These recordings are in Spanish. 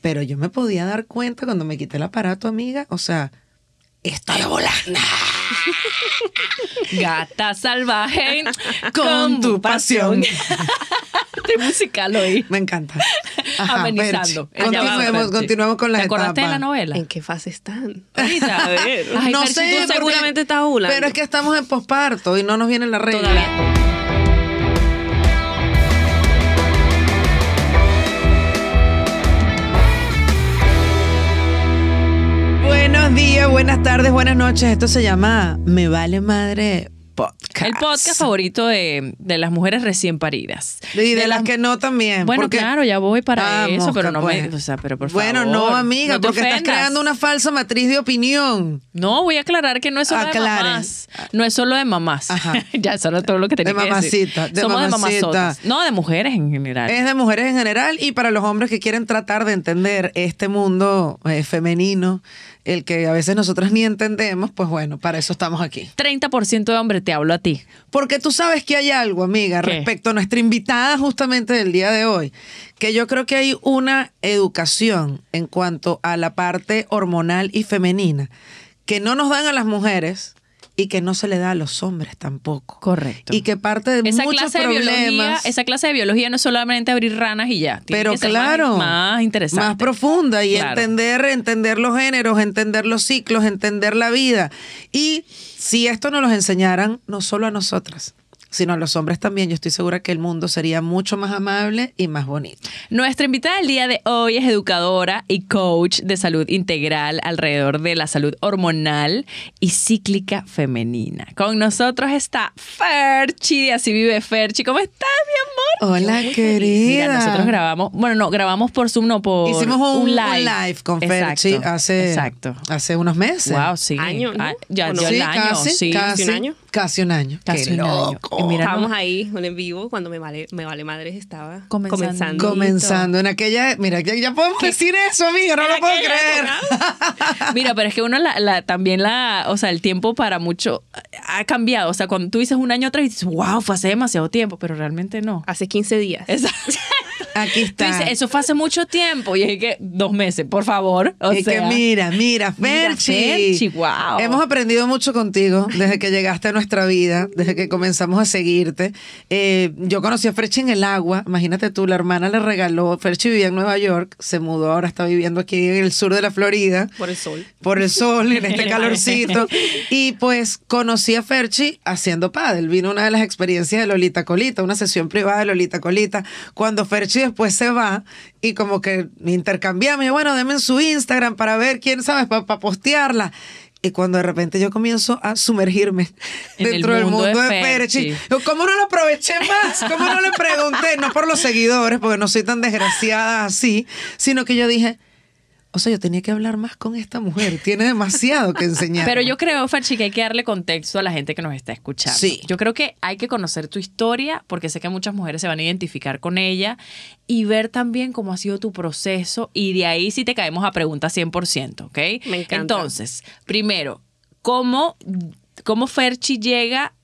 Pero yo me podía dar cuenta cuando me quité el aparato, amiga, o sea, estoy volando. Gata salvaje con, tu pasión. De musical hoy. Me encanta. Amenizando. Continuemos, continuemos, con la ¿Te acordaste de la novela? ¿En qué fase están? a ver. no sé, seguramente está volando. Pero es que estamos en posparto y no nos viene la regla. Buenas tardes, buenas noches. Esto se llama Me Vale Madre Podcast. El podcast favorito de, las mujeres recién paridas. Y de, las, que no también. Bueno, claro, ya voy para ah, eso, pero no me. Pues. bueno, no, amiga, porque estás creando una falsa matriz de opinión. No, voy a aclarar que no es solo de mamás. No es solo de mamás. Ya, ya, solo todo lo que tenía que decir. De Somos de mamacitas. No, de mujeres en general. Es de mujeres en general y para los hombres que quieren tratar de entender este mundo eh, femenino el que a veces nosotros ni entendemos, pues bueno, para eso estamos aquí. 30% de hombre te hablo a ti. Porque tú sabes que hay algo, amiga, respecto a nuestra invitada justamente del día de hoy, que yo creo que hay una educación en cuanto a la parte hormonal y femenina que no nos dan a las mujeres y que no se le da a los hombres tampoco. Correcto. Y que parte de esa muchos clase de biología, esa clase de biología no es solamente abrir ranas y ya. pero claro, más, interesante, más profunda y entender entender los géneros, entender los ciclos, entender la vida. Y si esto no los enseñaran no solo a nosotras, sino a los hombres también. Yo estoy segura que el mundo sería mucho más amable y más bonito. Nuestra invitada del día de hoy es educadora y coach de salud integral alrededor de la salud hormonal y cíclica femenina. Con nosotros está Ferchi, de así vive Ferchi. ¿Cómo estás, mi amor? Hola, querida. nosotros grabamos, bueno, no, grabamos por Zoom, no por Hicimos un, live. con Ferchi hace, exacto. hace unos meses. Wow, sí. Año, ¿no? Ah, el año, casi, Casi, un año. Casi un año. Casi loco. Estábamos ahí, en vivo, cuando me vale, me vale madres estaba comenzando. Comenzando en aquella. Mira, ya, ya podemos decir eso, amiga, no lo puedo creer. mira, pero es que uno la, también la. O sea, el tiempo para mucho ha cambiado. O sea, cuando tú dices un año atrás, Y dices, wow, fue hace demasiado tiempo, pero realmente no. Hace 15 días. Exacto. Aquí está. eso fue hace mucho tiempo. Y es que dos meses, por favor. O mira, mira, Ferchi. wow. Hemos aprendido mucho contigo desde que llegaste a nuestra vida, desde que comenzamos a seguirte. Eh, yo conocí a Ferchi en el agua. Imagínate tú, la hermana le regaló. Ferchi vivía en Nueva York, se mudó, ahora está viviendo aquí en el sur de la Florida. Por el sol. Por el sol, en este calorcito. Y pues conocí a Ferchi haciendo paddle Vino una de las experiencias de Lolita Colita, una sesión privada de Lolita Colita. Cuando Ferchi después se va y como que me intercambiamos, y bueno, denme su Instagram para ver quién sabe para postearla. Y cuando de repente yo comienzo a sumergirme dentro del mundo, de, de ¿cómo no lo aproveché más? ¿Cómo no le pregunté? No por los seguidores, porque no soy tan desgraciada así, sino que yo dije, o sea, yo tenía que hablar más con esta mujer, tiene demasiado que enseñar. Pero yo creo, Ferchi, que hay que darle contexto a la gente que nos está escuchando. Sí. Yo creo que hay que conocer tu historia, porque sé que muchas mujeres se van a identificar con ella, y ver también cómo ha sido tu proceso, y de ahí sí te caemos a pregunta 100%, ¿ok? Me encanta. Entonces, primero, ¿cómo, cómo Ferchi llega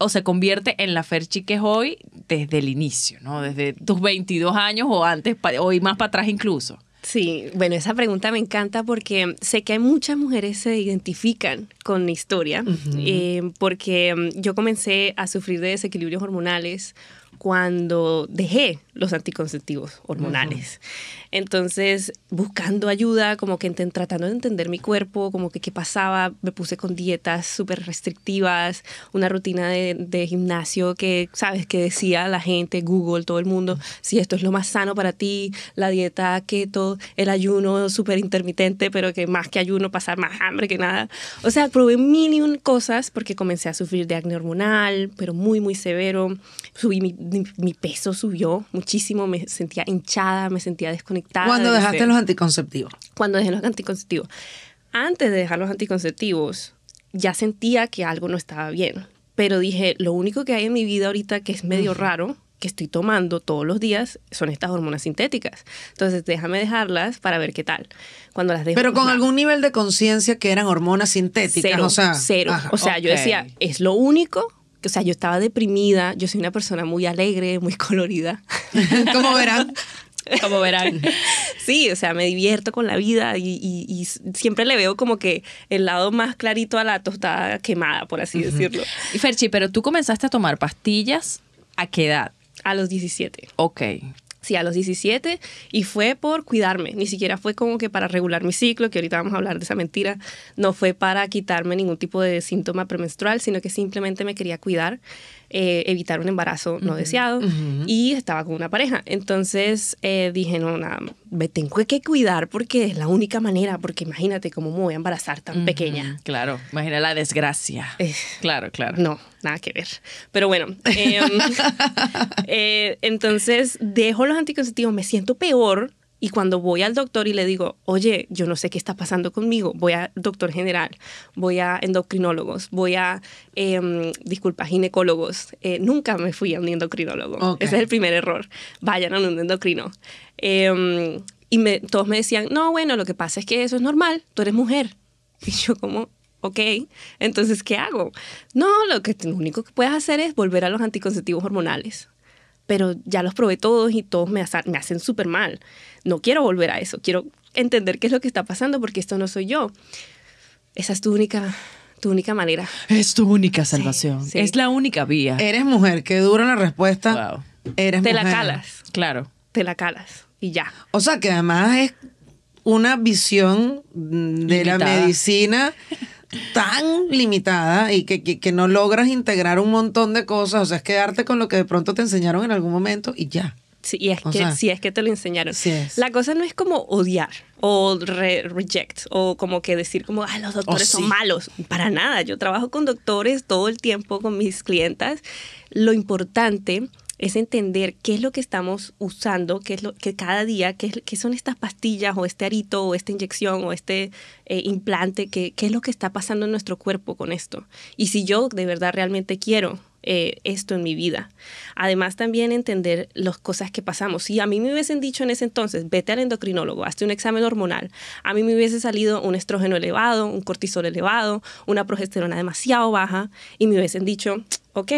o se convierte en la Ferchi que es hoy desde el inicio, ¿no? Desde tus 22 años o antes, hoy más para atrás incluso. Sí, bueno, esa pregunta me encanta porque sé que hay muchas mujeres se identifican con mi historia, eh, porque mm, yo comencé a sufrir de desequilibrios hormonales cuando dejé los anticonceptivos hormonales. Entonces, buscando ayuda, como que tratando de entender mi cuerpo, como que qué pasaba, me puse con dietas súper restrictivas, una rutina de, gimnasio que, ¿sabes?, que decía la gente, Google, todo el mundo, si esto es lo más sano para ti, la dieta keto, el ayuno súper intermitente, pero que más que ayuno, pasar más hambre que nada. O sea, probé mil y un cosas porque comencé a sufrir de acné hormonal, pero muy, muy severo. Subí mi, mi peso subió mucho muchísimo, me sentía hinchada, me sentía desconectada. ¿Cuándo dejaste los anticonceptivos? Cuando dejé los anticonceptivos. Antes de dejar los anticonceptivos, ya sentía que algo no estaba bien, pero dije, lo único que hay en mi vida ahorita que es medio raro, que estoy tomando todos los días, son estas hormonas sintéticas. Entonces, déjame dejarlas para ver qué tal. Cuando las Pero con algún nivel de conciencia que eran hormonas sintéticas, cero, o sea, o sea, yo decía, es lo único o sea, yo estaba deprimida, yo soy una persona muy alegre, muy colorida. Como verán. Como verán. Sí, o sea, me divierto con la vida y, siempre le veo como que el lado más clarito a la tostada quemada, por así decirlo. Y Ferchi, pero tú comenzaste a tomar pastillas, ¿a qué edad? A los 17. Ok a los 17 y fue por cuidarme, ni siquiera fue como que para regular mi ciclo, que ahorita vamos a hablar de esa mentira, no fue para quitarme ningún tipo de síntoma premenstrual, sino que simplemente me quería cuidar eh, evitar un embarazo no deseado y estaba con una pareja. Entonces eh, dije, no, nada, me tengo que cuidar porque es la única manera, porque imagínate cómo me voy a embarazar tan pequeña. Claro, imagina la desgracia. Eh, claro, claro. No, nada que ver. Pero bueno, em, entonces dejo los anticonceptivos, me siento peor y cuando voy al doctor y le digo, oye, yo no sé qué está pasando conmigo, voy al doctor general, voy a endocrinólogos, voy a, em, disculpa, ginecólogos. Eh, nunca me fui a un endocrinólogo. Ese es el primer error. Vayan a un endocrino. Em, y todos me decían, no, bueno, lo que pasa es que eso es normal, tú eres mujer. Y yo como, ok, entonces, ¿qué hago? No, lo, que, lo único que puedes hacer es volver a los anticonceptivos hormonales pero ya los probé todos y todos me, hacen súper mal. No quiero volver a eso, quiero entender qué es lo que está pasando porque esto no soy yo. Esa es tu única tu única manera. Es tu única salvación. Es la única vía. Eres mujer, qué dura la respuesta. eres Eres Te la calas. Claro. Te la calas y ya. O sea que además es una visión de la medicina tan limitada y que, no logras integrar un montón de cosas. O sea, es quedarte con lo que de pronto te enseñaron en algún momento y ya. Sí, es que, si es que te lo enseñaron. la cosa no es como odiar o reject o como que decir como, ah, los doctores son malos. Para nada, yo trabajo con doctores todo el tiempo, con mis clientas. Lo importante es entender qué es lo que estamos usando, qué es lo que cada día, qué, son estas pastillas o este arito o esta inyección o este eh, implante, qué, es lo que está pasando en nuestro cuerpo con esto. Y si yo de verdad realmente quiero eh, esto en mi vida. Además, también entender las cosas que pasamos. Si a mí me hubiesen dicho en ese entonces, vete al endocrinólogo, hazte un examen hormonal, a mí me hubiese salido un estrógeno elevado, un cortisol elevado, una progesterona demasiado baja, y me hubiesen dicho, ok,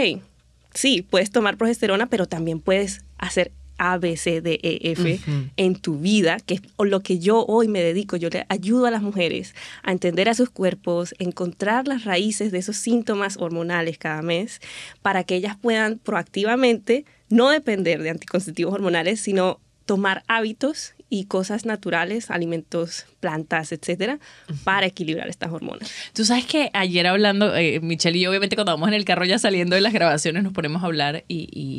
sí, puedes tomar progesterona, pero también puedes hacer a, B, C, D, E, F en tu vida, que es lo que yo hoy me dedico. Yo le ayudo a las mujeres a entender a sus cuerpos, encontrar las raíces de esos síntomas hormonales cada mes, para que ellas puedan proactivamente no depender de anticonceptivos hormonales, sino tomar hábitos y cosas naturales, alimentos, plantas, etcétera, para equilibrar estas hormonas. Tú sabes que ayer hablando, eh, Michelle y yo, obviamente, cuando vamos en el carro ya saliendo de las grabaciones, nos ponemos a hablar y,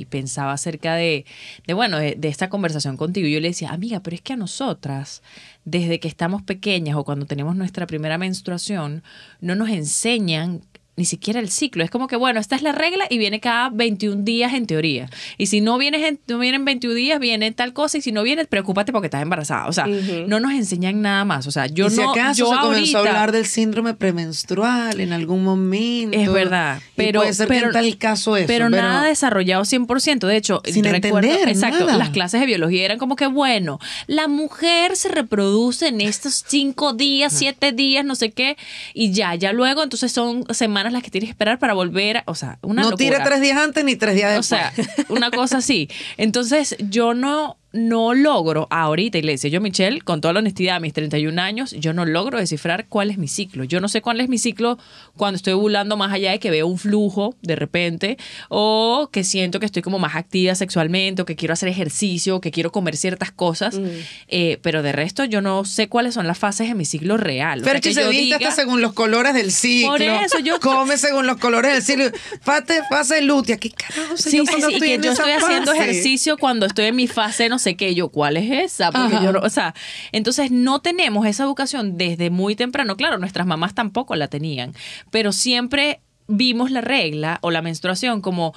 pensaba acerca de, de bueno, de, esta conversación contigo. Yo le decía, amiga, pero es que a nosotras, desde que estamos pequeñas o cuando tenemos nuestra primera menstruación, no nos enseñan ni siquiera el ciclo. Es como que, bueno, esta es la regla y viene cada 21 días en teoría. Y si no, vienes no vienen 21 días, viene tal cosa. Y si no vienes, preocúpate porque estás embarazada. O sea, no nos enseñan nada más. O sea, yo no. Acaso yo se comenzó a hablar del síndrome premenstrual en algún momento. Es verdad. Pero, y caso Pero, nada desarrollado 100%. De hecho, sin recuerdo, exacto, las clases de biología eran como que, bueno, la mujer se reproduce en estos 5 días, 7 ah. días, no sé qué, y ya, ya luego, entonces son semanas las que tienes que esperar para volver, o sea, una no tira tres días antes ni tres días después. O sea, una cosa así. Entonces, yo no, no logro ahorita, y le decía yo, Michelle, con toda la honestidad, a mis 31 años, yo no logro descifrar cuál es mi ciclo. Yo no sé cuál es mi ciclo cuando estoy burlando más allá de que veo un flujo de repente, o que siento que estoy como más activa sexualmente, o que quiero hacer ejercicio, o que quiero comer ciertas cosas. Mm. Eh, pero de resto, yo no sé cuáles son las fases de mi ciclo real. Pero que se según los colores del ciclo. Por eso yo. Come según los colores del ciclo. Fase, fase lútea. ¿Qué carajo? Sí, sí, y que yo estoy haciendo ejercicio cuando estoy en mi fase, no sé qué, yo, ¿cuál es esa? Porque yo no, o sea, entonces no tenemos esa educación desde muy temprano. Claro, nuestras mamás tampoco la tenían, pero siempre vimos la regla o la menstruación como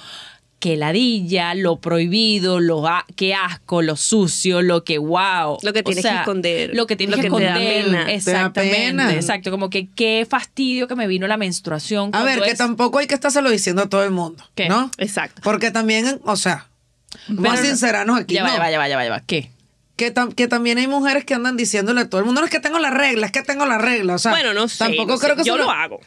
que ladilla, lo prohibido, lo que asco, lo sucio, lo que wow. Lo que tienes que esconder. Lo que tienes que, esconder. Exactamente. Exacto. Como que qué fastidio que me vino la menstruación. A ver, que tampoco hay que estárselo diciendo a todo el mundo. ¿No? Exacto. Porque también, o sea, más sinceros sinceranos aquí. Ya ya ya ¿Qué? Que, que, también hay mujeres que andan diciéndole a todo el mundo, no es que tengo las reglas es que tengo las reglas O bueno, no sé. Tampoco creo que Yo lo... hago.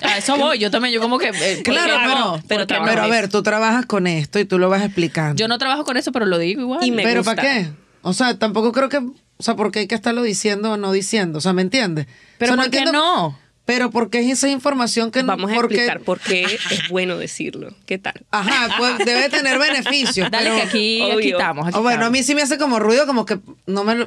A eso voy, yo también, yo como que... Eh, claro, pero, pero, a ver, tú trabajas con esto y tú lo vas explicando. Yo no trabajo con eso, pero lo digo igual. pero ¿para qué? O sea, tampoco creo que... O sea, porque hay que estarlo diciendo o no diciendo? O sea, ¿me entiendes? Pero ¿por no no? Pero porque es esa información que... Vamos a porque... explicar por qué es bueno decirlo. ¿Qué tal? Ajá, pues debe tener beneficios. Dale pero... que aquí, aquí quitamos. bueno, a mí sí me hace como ruido, como que no me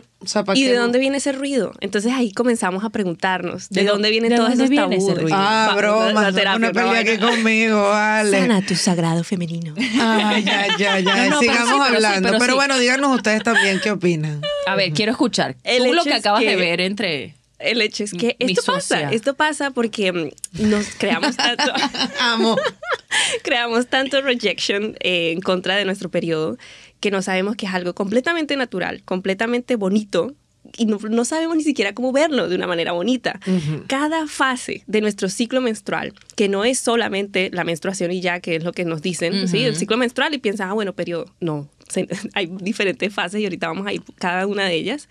¿Y de dónde viene ese ruido? Entonces ahí comenzamos a preguntarnos, ¿de, dónde vienen todos esos viene tabúes? Ese tabú? Ah, broma, una pelea aquí conmigo, vale. Sana tu sagrado femenino. Ah, ya, ya, ya. Sigamos hablando. Pero, bueno, díganos ustedes también qué opinan. A ver, quiero escuchar. Tú lo que acabas de ver entre el hecho es que esto pasa, esto pasa porque mm, nos creamos tanto. creamos tanto rejection eh, en contra de nuestro periodo que no sabemos que es algo completamente natural, completamente bonito. Y no, sabemos ni siquiera cómo verlo de una manera bonita. Cada fase de nuestro ciclo menstrual, que no es solamente la menstruación y ya, que es lo que nos dicen, ¿sí? El ciclo menstrual y piensas, ah, bueno, periodo. No, hay diferentes fases y ahorita vamos a ir cada una de ellas,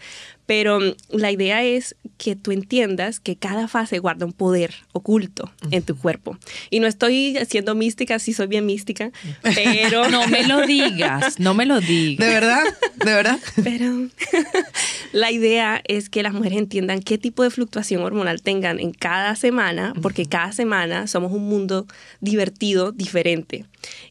pero mm, la idea es que tú entiendas que cada fase guarda un poder oculto en tu cuerpo. Y no estoy siendo mística, sí soy bien mística, pero... no me lo digas, no me lo digas. ¿De verdad? ¿De verdad? Pero la idea es que las mujeres entiendan qué tipo de fluctuación hormonal tengan en cada semana, porque cada semana somos un mundo divertido, diferente.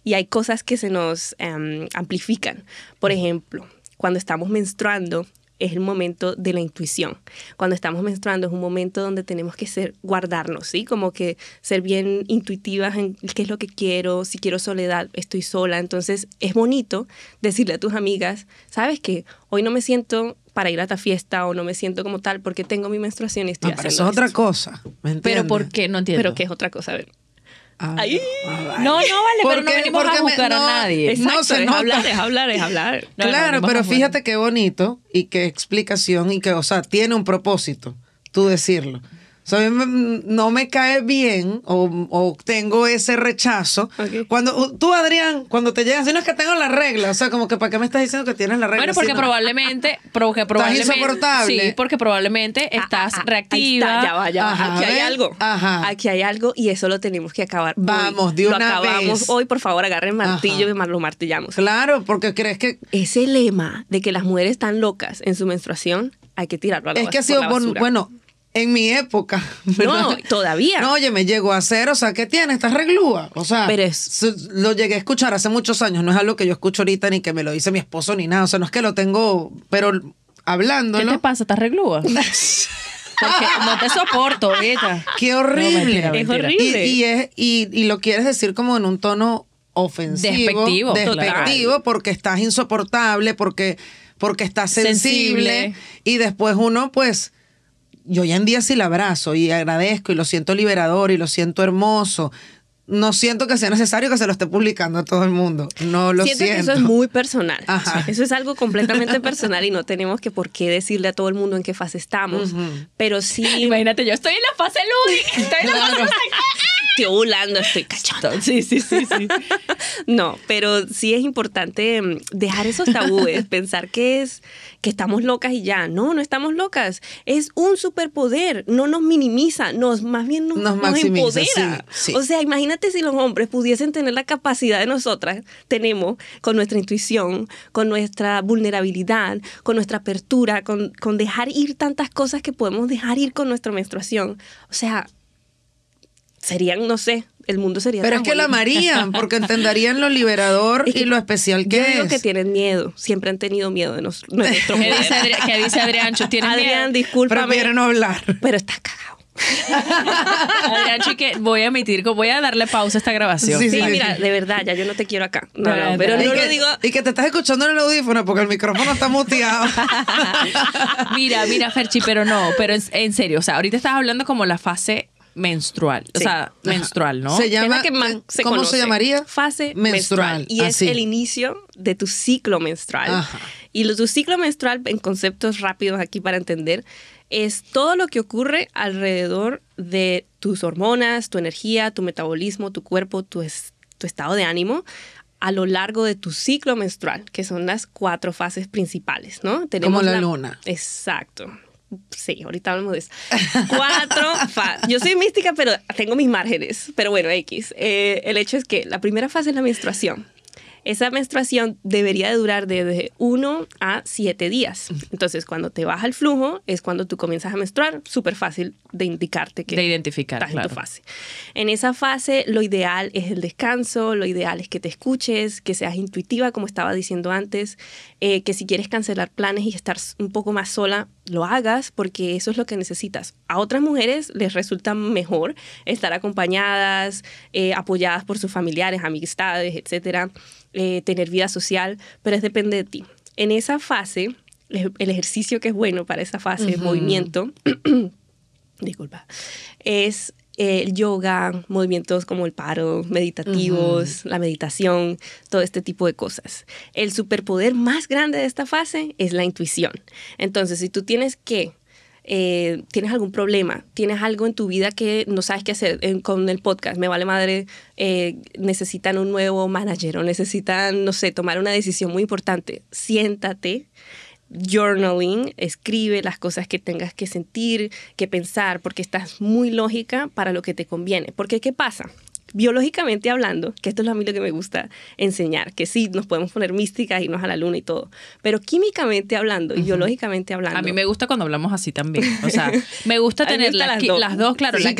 Y hay cosas que se nos em, amplifican. Por ejemplo, cuando estamos menstruando, es el momento de la intuición. Cuando estamos menstruando es un momento donde tenemos que ser, guardarnos, ¿sí? Como que ser bien intuitivas en qué es lo que quiero, si quiero soledad, estoy sola. Entonces es bonito decirle a tus amigas, ¿sabes qué? Hoy no me siento para ir a esta fiesta o no me siento como tal porque tengo mi menstruación y estoy no, eso es otra cosa, ¿me Pero ¿por qué? No entiendo. Pero que es otra cosa, a ver. Ah, ah, no, no, vale, pero no venimos a juzgar a nadie. no se es hablar, es hablar, es hablar. claro, pero fíjate qué bonito y qué explicación y que, o sea, tiene un propósito tú decirlo. So, no me cae bien o, o tengo ese rechazo. Cuando tú, Adrián, cuando te llegas, si no es que tengo la regla, o sea, como que para qué me estás diciendo que tienes la regla. Bueno, porque probablemente, porque probablemente. Estás insoportable. Sí, porque probablemente ah, estás ah, ah, reactiva. ya va, ya va. Aquí hay algo. Aquí hay algo y eso lo tenemos que acabar. Vamos, hoy. de una Lo acabamos hoy, por favor, agarren martillo y lo martillamos. Claro, porque crees que. Ese lema de que las mujeres están locas en su menstruación hay que tirarlo a la Es que ha sido, bueno, en mi época. No, todavía. No, oye, me llegó a hacer, o sea, ¿qué tienes? Estás reglúa. O sea, lo llegué a escuchar hace muchos años, no es algo que yo escucho ahorita ni que me lo dice mi esposo ni nada, o sea, no es que lo tengo, pero hablando. ¿Qué te pasa? ¿Estás reglúa? Porque no te soporto, vieja. Qué horrible. Es horrible. Y, es, y, lo quieres decir como en un tono ofensivo. Despectivo. Despectivo porque estás insoportable, porque, porque estás sensible, Y después uno, pues, yo ya en día sí la abrazo y agradezco y lo siento liberador y lo siento hermoso. No siento que sea necesario que se lo esté publicando a todo el mundo. No lo siento. siento. Que eso es muy personal. Eso es algo completamente personal y no tenemos que por qué decirle a todo el mundo en qué fase estamos. Pero sí. Imagínate, yo estoy en la fase lúdica. Estoy en la fase estoy ovulando, estoy cachando. Sí, sí, sí, sí. no, pero sí es importante mm, dejar esos tabúes, pensar que es que estamos locas y ya. No, no estamos locas. Es un superpoder, no nos minimiza, nos más bien nos, empodera. O sea, imagínate si los hombres pudiesen tener la capacidad de nosotras, tenemos con nuestra intuición, con nuestra vulnerabilidad, con nuestra apertura, con, con dejar ir tantas cosas que podemos dejar ir con nuestra menstruación. O sea, serían, no sé, el mundo sería. Pero es que la amarían, porque entenderían lo liberador y lo especial que yo es. Digo que tienen miedo, siempre han tenido miedo de nosotros ¿Qué dice, Adrián? dice Adrián, miedo? discúlpame. Prefieren hablar. Pero está cagado. Adrián, que voy a emitir, voy a darle pausa a esta grabación. Sí, mira, de verdad, ya yo no te quiero acá. No, pero digo. Y que te estás escuchando en el audífono porque el micrófono está muteado. mira, mira, Ferchi, pero no, pero en, en serio, o sea, ahorita estás hablando como la fase menstrual, o sea, menstrual, ¿no? Se llama, se ¿Cómo se llamaría? Fase menstrual. y es el inicio de tu ciclo menstrual. Y tu ciclo menstrual, en conceptos rápidos aquí para entender, es todo lo que ocurre alrededor de tus hormonas, tu energía, tu metabolismo, tu cuerpo, tu, estado de ánimo a lo largo de tu ciclo menstrual, que son las cuatro fases principales, ¿no? Tenemos Como la, la luna. Exacto sí, ahorita hablamos de eso. Cuatro, yo soy mística, pero tengo mis márgenes. Pero bueno, X. Eh, el hecho es que la primera fase es la menstruación. Esa menstruación debería de durar desde uno a siete días. Entonces, cuando te baja el flujo, es cuando tú comienzas a menstruar. Súper fácil de indicarte que de identificar, en tu fase. En esa fase, lo ideal es el descanso, lo ideal es que te escuches, que seas intuitiva, como estaba diciendo antes, eh, que si quieres cancelar planes y estar un poco más sola, lo hagas porque eso es lo que necesitas. A otras mujeres les resulta mejor estar acompañadas, eh, apoyadas por sus familiares, amistades, etcétera, eh, tener vida social, pero es depende de ti. En esa fase, el ejercicio que es bueno para esa fase, de movimiento, disculpa, es el yoga, movimientos como el paro, meditativos, la meditación, todo este tipo de cosas. El superpoder más grande de esta fase es la intuición. Entonces, si tú tienes que... Eh, tienes algún problema, tienes algo en tu vida que no sabes qué hacer con el podcast, me vale madre, eh, necesitan un nuevo manager o necesitan, no sé, tomar una decisión muy importante, siéntate, journaling, escribe las cosas que tengas que sentir, que pensar, porque estás muy lógica para lo que te conviene. Porque, ¿qué pasa? biológicamente hablando, que esto es lo mí que me gusta enseñar, que sí, nos podemos poner místicas, irnos a la luna y todo, pero químicamente hablando y biológicamente hablando. A mí me gusta cuando hablamos así también, o sea, me gusta tener las, dos. claro, la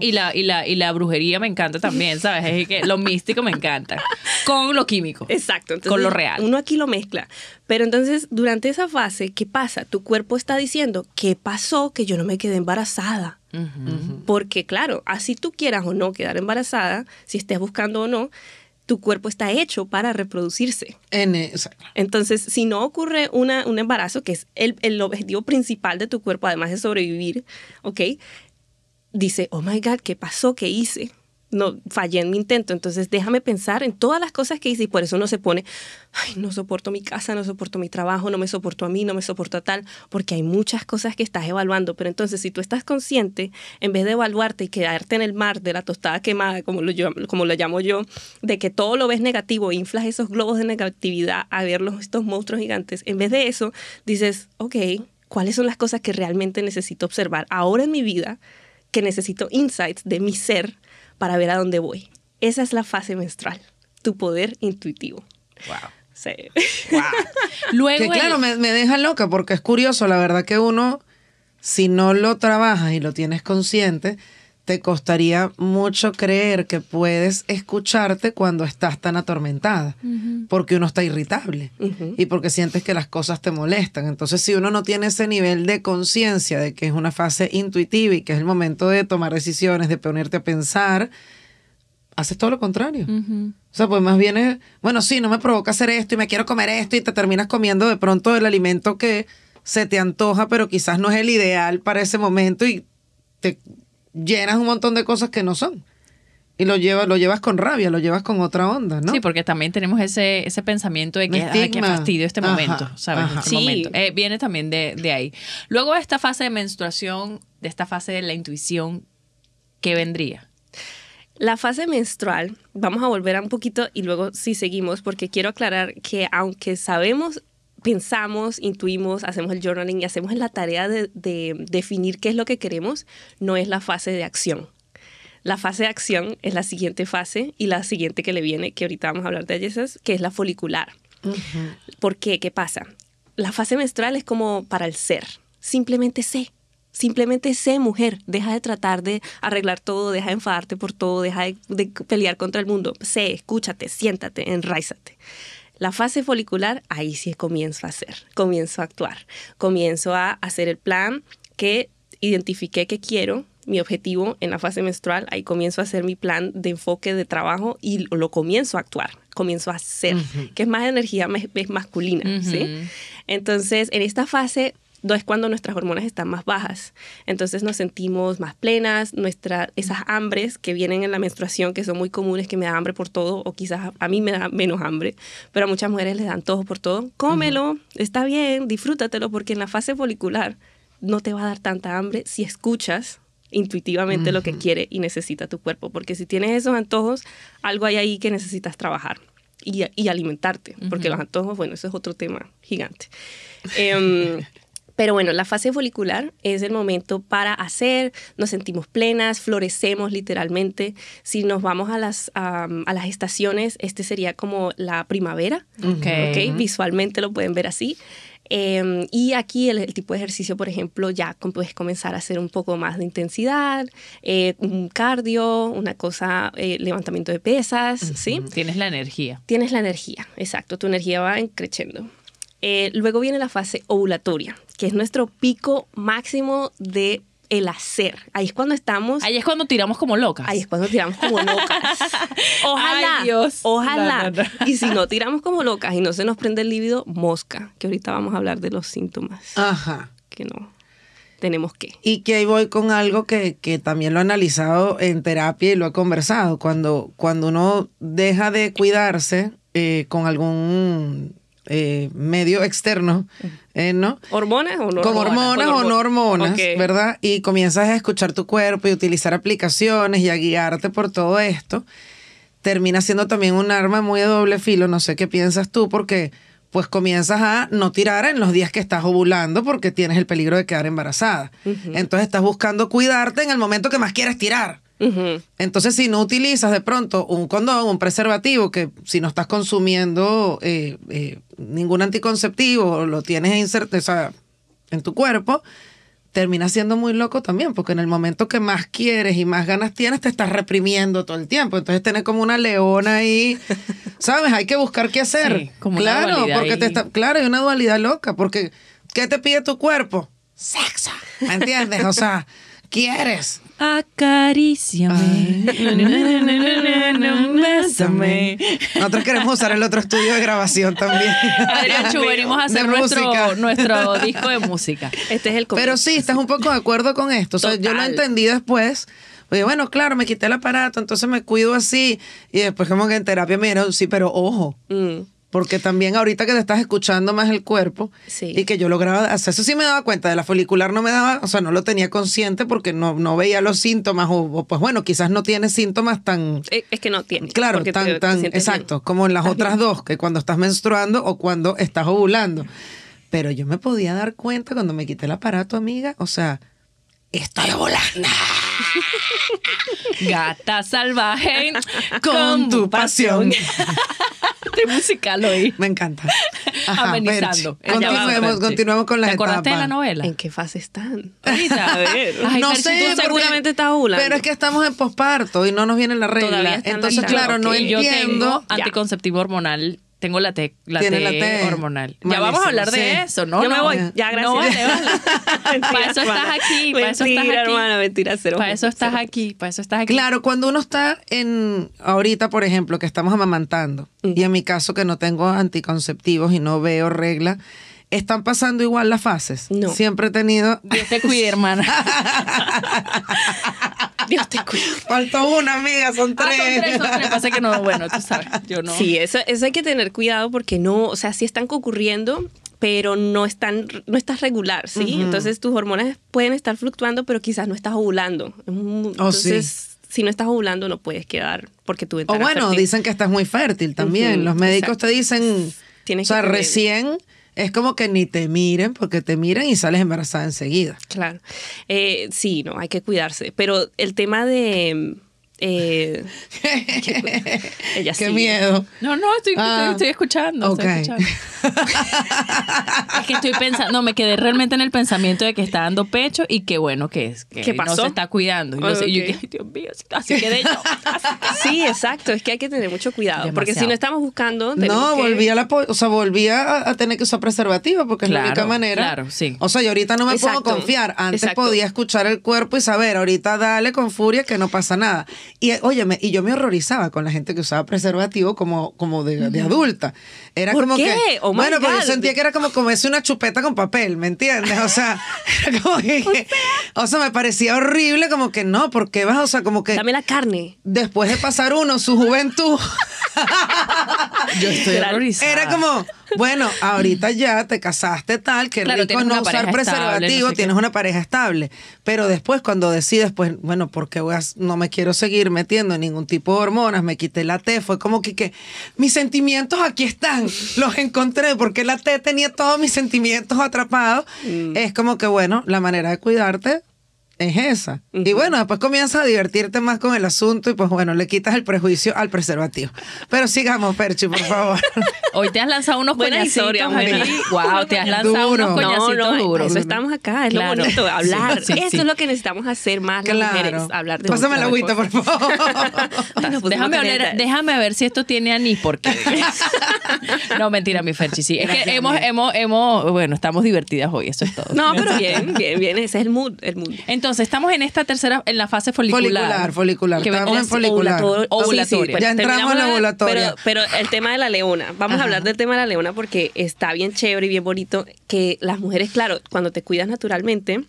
y la, y, la, brujería me encanta también, ¿sabes? Es que lo místico me encanta, con lo químico. Exacto. con lo real. Uno aquí lo mezcla, pero entonces, durante esa fase, ¿qué pasa? Tu cuerpo está diciendo, ¿qué pasó que yo no me quedé embarazada? Porque claro, así tú quieras o no quedar embarazada, si estés buscando o no, tu cuerpo está hecho para reproducirse. En e, Entonces, si no ocurre una, un embarazo, que es el, el, objetivo principal de tu cuerpo, además de sobrevivir, ¿ok? Dice, oh my God, ¿qué pasó? ¿Qué hice? no fallé en mi intento. Entonces, déjame pensar en todas las cosas que hice y por eso no se pone, ay, no soporto mi casa, no soporto mi trabajo, no me soporto a mí, no me soporto a tal, porque hay muchas cosas que estás evaluando. Pero entonces, si tú estás consciente, en vez de evaluarte y quedarte en el mar de la tostada quemada, como lo, como lo llamo yo, de que todo lo ves negativo, e inflas esos globos de negatividad a ver estos monstruos gigantes, en vez de eso, dices, ok, ¿cuáles son las cosas que realmente necesito observar ahora en mi vida? que necesito insights de mi ser para ver a dónde voy. Esa es la fase menstrual, tu poder intuitivo. Wow. Sí. Wow. que claro, me, me deja loca porque es curioso, la verdad que uno, si no lo trabajas y lo tienes consciente, te costaría mucho creer que puedes escucharte cuando estás tan atormentada, porque uno está irritable y porque sientes que las cosas te molestan. Entonces, si uno no tiene ese nivel de conciencia de que es una fase intuitiva y que es el momento de tomar decisiones, de ponerte a pensar, haces todo lo contrario. O sea, pues más bien es, bueno, sí, no me provoca hacer esto y me quiero comer esto y te terminas comiendo de pronto el alimento que se te antoja, pero quizás no es el ideal para ese momento y te llenas un montón de cosas que no son. Y lo llevas, lo llevas con rabia, lo llevas con otra onda, ¿no? Sí, porque también tenemos ese, ese pensamiento de que, fastidio este momento, ¿sabes? Este sí. Eh, viene también de, de ahí. Luego de esta fase de menstruación, de esta fase de la intuición, ¿qué vendría? La fase menstrual, vamos a volver a un poquito y luego sí seguimos, porque quiero aclarar que aunque sabemos pensamos, intuimos, hacemos el journaling y hacemos la tarea de, definir qué es lo que queremos, no es la fase de acción. La fase de acción es la siguiente fase y la siguiente que le viene, que ahorita vamos a hablar de ellas, que es la folicular. ¿Por qué? ¿Qué pasa? La fase menstrual es como para el ser. Simplemente sé. Simplemente sé mujer. Deja de tratar de arreglar todo, deja de enfadarte por todo, deja de, de pelear contra el mundo. Sé, escúchate, siéntate, enraízate. La fase folicular, ahí sí comienzo a hacer, comienzo a actuar, comienzo a hacer el plan que identifiqué que quiero, mi objetivo en la fase menstrual, ahí comienzo a hacer mi plan de enfoque de trabajo y lo comienzo a actuar, comienzo a hacer, que es más energía masculina, ¿sí? Entonces, en esta fase no es cuando nuestras hormonas están más bajas. Entonces nos sentimos más plenas, nuestra, esas hambres que vienen en la menstruación, que son muy comunes, que me da hambre por todo, o quizás a mí me da menos hambre, pero a muchas mujeres les dan antojos por todo. Cómelo, está bien, disfrútatelo, porque en la fase folicular no te va a dar tanta hambre si escuchas intuitivamente lo que quiere y necesita tu cuerpo, porque si tienes esos antojos, algo hay ahí que necesitas trabajar. Y, y alimentarte, porque los antojos, bueno, eso es otro tema gigante. Eh, pero bueno, la fase folicular es el momento para hacer, nos sentimos plenas, florecemos literalmente. Si nos vamos a las, a las estaciones, este sería como la primavera. ¿ok? Visualmente lo pueden ver así. Em, y aquí el, tipo de ejercicio, por ejemplo, ya puedes comenzar a hacer un poco más de intensidad, eh, un cardio, una cosa, eh, levantamiento de pesas, ¿sí? Tienes la energía. Tienes la energía, exacto. Tu energía va creciendo. Eh, luego viene la fase ovulatoria, que es nuestro pico máximo de el hacer. Ahí es cuando estamos. Ahí es cuando tiramos como locas. Ahí es cuando tiramos como locas. Ojalá. Ojalá. Y si no tiramos como locas y no se nos prende el líbido, mosca. Que ahorita vamos a hablar de los síntomas. Ajá. Que no. Tenemos que. Y que ahí voy con algo que, también lo he analizado en terapia y lo he conversado. Cuando, cuando uno deja de cuidarse eh, con algún eh, medio externo, eh, ¿no? ¿Hormonas o no? Con hormonas, o no hormonas, ¿verdad? Y comienzas a escuchar tu cuerpo y utilizar aplicaciones y a guiarte por todo esto. Termina siendo también un arma muy de doble filo, no sé qué piensas tú, porque pues comienzas a no tirar en los días que estás ovulando porque tienes el peligro de quedar embarazada. Entonces estás buscando cuidarte en el momento que más quieres tirar. Entonces, si no utilizas de pronto un condón, un preservativo, que si no estás consumiendo eh, ningún anticonceptivo, lo tienes en tu cuerpo, termina siendo muy loco también, porque en el momento que más quieres y más ganas tienes, te estás reprimiendo todo el tiempo. Entonces tener como una leona ahí, ¿sabes? Hay que buscar qué hacer. claro, porque te está, claro, hay una dualidad loca, porque ¿qué te pide tu cuerpo? Sexo. ¿Me entiendes? O sea, quieres. Acaríciame. Nosotros queremos usar el otro estudio de grabación también. Adrián Chu, venimos a hacer nuestro, disco de música. Este es el Pero sí, estás un poco de acuerdo con esto. yo lo entendí después. Oye, bueno, claro, me quité el aparato, entonces me cuido así. Y después como que en terapia me sí, pero ojo. Mm porque también ahorita que te estás escuchando más el cuerpo y que yo lograba, o sea, eso sí me daba cuenta, de la folicular no me daba, o sea, no lo tenía consciente porque no, no veía los síntomas o, pues bueno, quizás no tiene síntomas tan... Eh, es que no tiene. Claro, tan, tan, exacto, como en las otras dos, que cuando estás menstruando o cuando estás ovulando. Pero yo me podía dar cuenta cuando me quité el aparato, amiga, o sea, estoy ovulando. Gata salvaje con tu pasión. de musical hoy. Me encanta. Amenizando. Continuemos, continuemos con la ¿Te acordaste de la novela? ¿En qué fase están? a ver. no sé, seguramente estás Pero es que estamos en posparto y no nos viene la regla. Entonces, claro, no entiendo. anticonceptivo hormonal tengo la T, la T, hormonal. ya vamos a hablar de eso, ¿no? Yo me voy, ya gracias. No, para eso estás aquí, para eso estás aquí. para eso estás aquí, para eso estás aquí. Claro, cuando uno está en, ahorita por ejemplo, que estamos amamantando, y en mi caso que no tengo anticonceptivos y no veo regla, están pasando igual las fases. No. Siempre he tenido. Dios te cuide, hermana. Dios te cuide. Falta una, amiga, son tres. Ah, son tres, son Pasa que no, bueno, tú sabes, yo no. Sí, eso, hay que tener cuidado porque no, o sea, sí están concurriendo, pero no están no estás regular, ¿sí? Entonces tus hormonas pueden estar fluctuando, pero quizás no estás ovulando. Oh, entonces, si no estás ovulando no puedes quedar porque tu O bueno, dicen que estás muy fértil también. Los médicos te dicen Tienes o sea, recién es como que ni te miren porque te miran y sales embarazada enseguida. Claro. Eh, sí, no, hay que cuidarse. Pero el tema de eh, Qué miedo. No, no, estoy, ah, escuchando. Okay. es que estoy pensando, no, me quedé realmente en el pensamiento de que está dando pecho y qué bueno que es. Que No se está cuidando. yo, Dios mío, así Sí, exacto, es que hay que tener mucho cuidado. Porque si no estamos buscando. No, volvía a, o sea, a, tener que usar preservativo porque es la única manera. Claro, sí. O sea, yo ahorita no me puedo confiar. Antes podía escuchar el cuerpo y saber, ahorita dale con furia que no pasa nada. Y y yo me horrorizaba con la gente que usaba preservativo como, como de, adulta. Era como que. Oh bueno, pero pues yo sentía que era como comerse una chupeta con papel, ¿me entiendes? O sea, era como o sea, me parecía horrible, como que no, porque vas, o sea, como que. Dame la carne. Después de pasar uno, su juventud. yo estoy horrorizada. Era como, bueno, ahorita ya te casaste tal, que rico no usar preservativo, tienes una pareja estable. Pero después, cuando decides, pues, bueno, porque voy no me quiero seguir metiendo ningún tipo de hormonas, me quité la T, fue como que, que mis sentimientos aquí están, los encontré, porque la T tenía todos mis sentimientos atrapados. Mm. Es como que, bueno, la manera de cuidarte es esa. Y bueno, después comienzas a divertirte más con el asunto y pues bueno, le quitas el prejuicio al preservativo. Pero sigamos, Ferchi, por favor. Hoy te has lanzado unos coñacitos historias. Wow, te has lanzado unos coñacitos no, eh. duros. estamos acá, es claro. lo bonito, hablar. Eso es lo que necesitamos hacer más mujeres, hablar de Pásame la agüita, por favor. Pues, déjame, déjame ver si esto tiene anís, porque... no, mentira, mi Ferchi, sí. Es que hemos, hemos, hemos, bueno, estamos divertidas hoy, eso es todo. No, pero bien, bien, bien, ese es el mood, el mood estamos en esta tercera, en la fase folicular. Folicular, folicular. Que estamos en folicular. Sí, ya entramos en la ovulatoria. Pero, el tema de la leona. Vamos a hablar del tema de la leona porque está bien chévere y bien bonito que las mujeres, claro, cuando te cuidas naturalmente,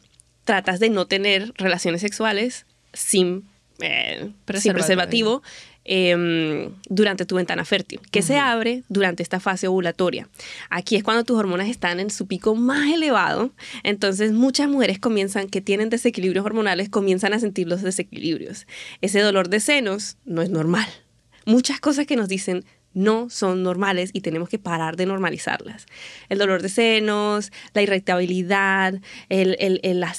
tratas de no tener relaciones sexuales sin, eh, sin preservativo. Em, durante tu ventana fértil, que se abre durante esta fase ovulatoria. Aquí es cuando tus hormonas están en su pico más elevado, entonces muchas mujeres comienzan, que tienen desequilibrios hormonales, comienzan a sentir los desequilibrios. Ese dolor de senos no es normal. Muchas cosas que nos dicen no son normales y tenemos que parar de normalizarlas. El dolor de senos, la irritabilidad, el,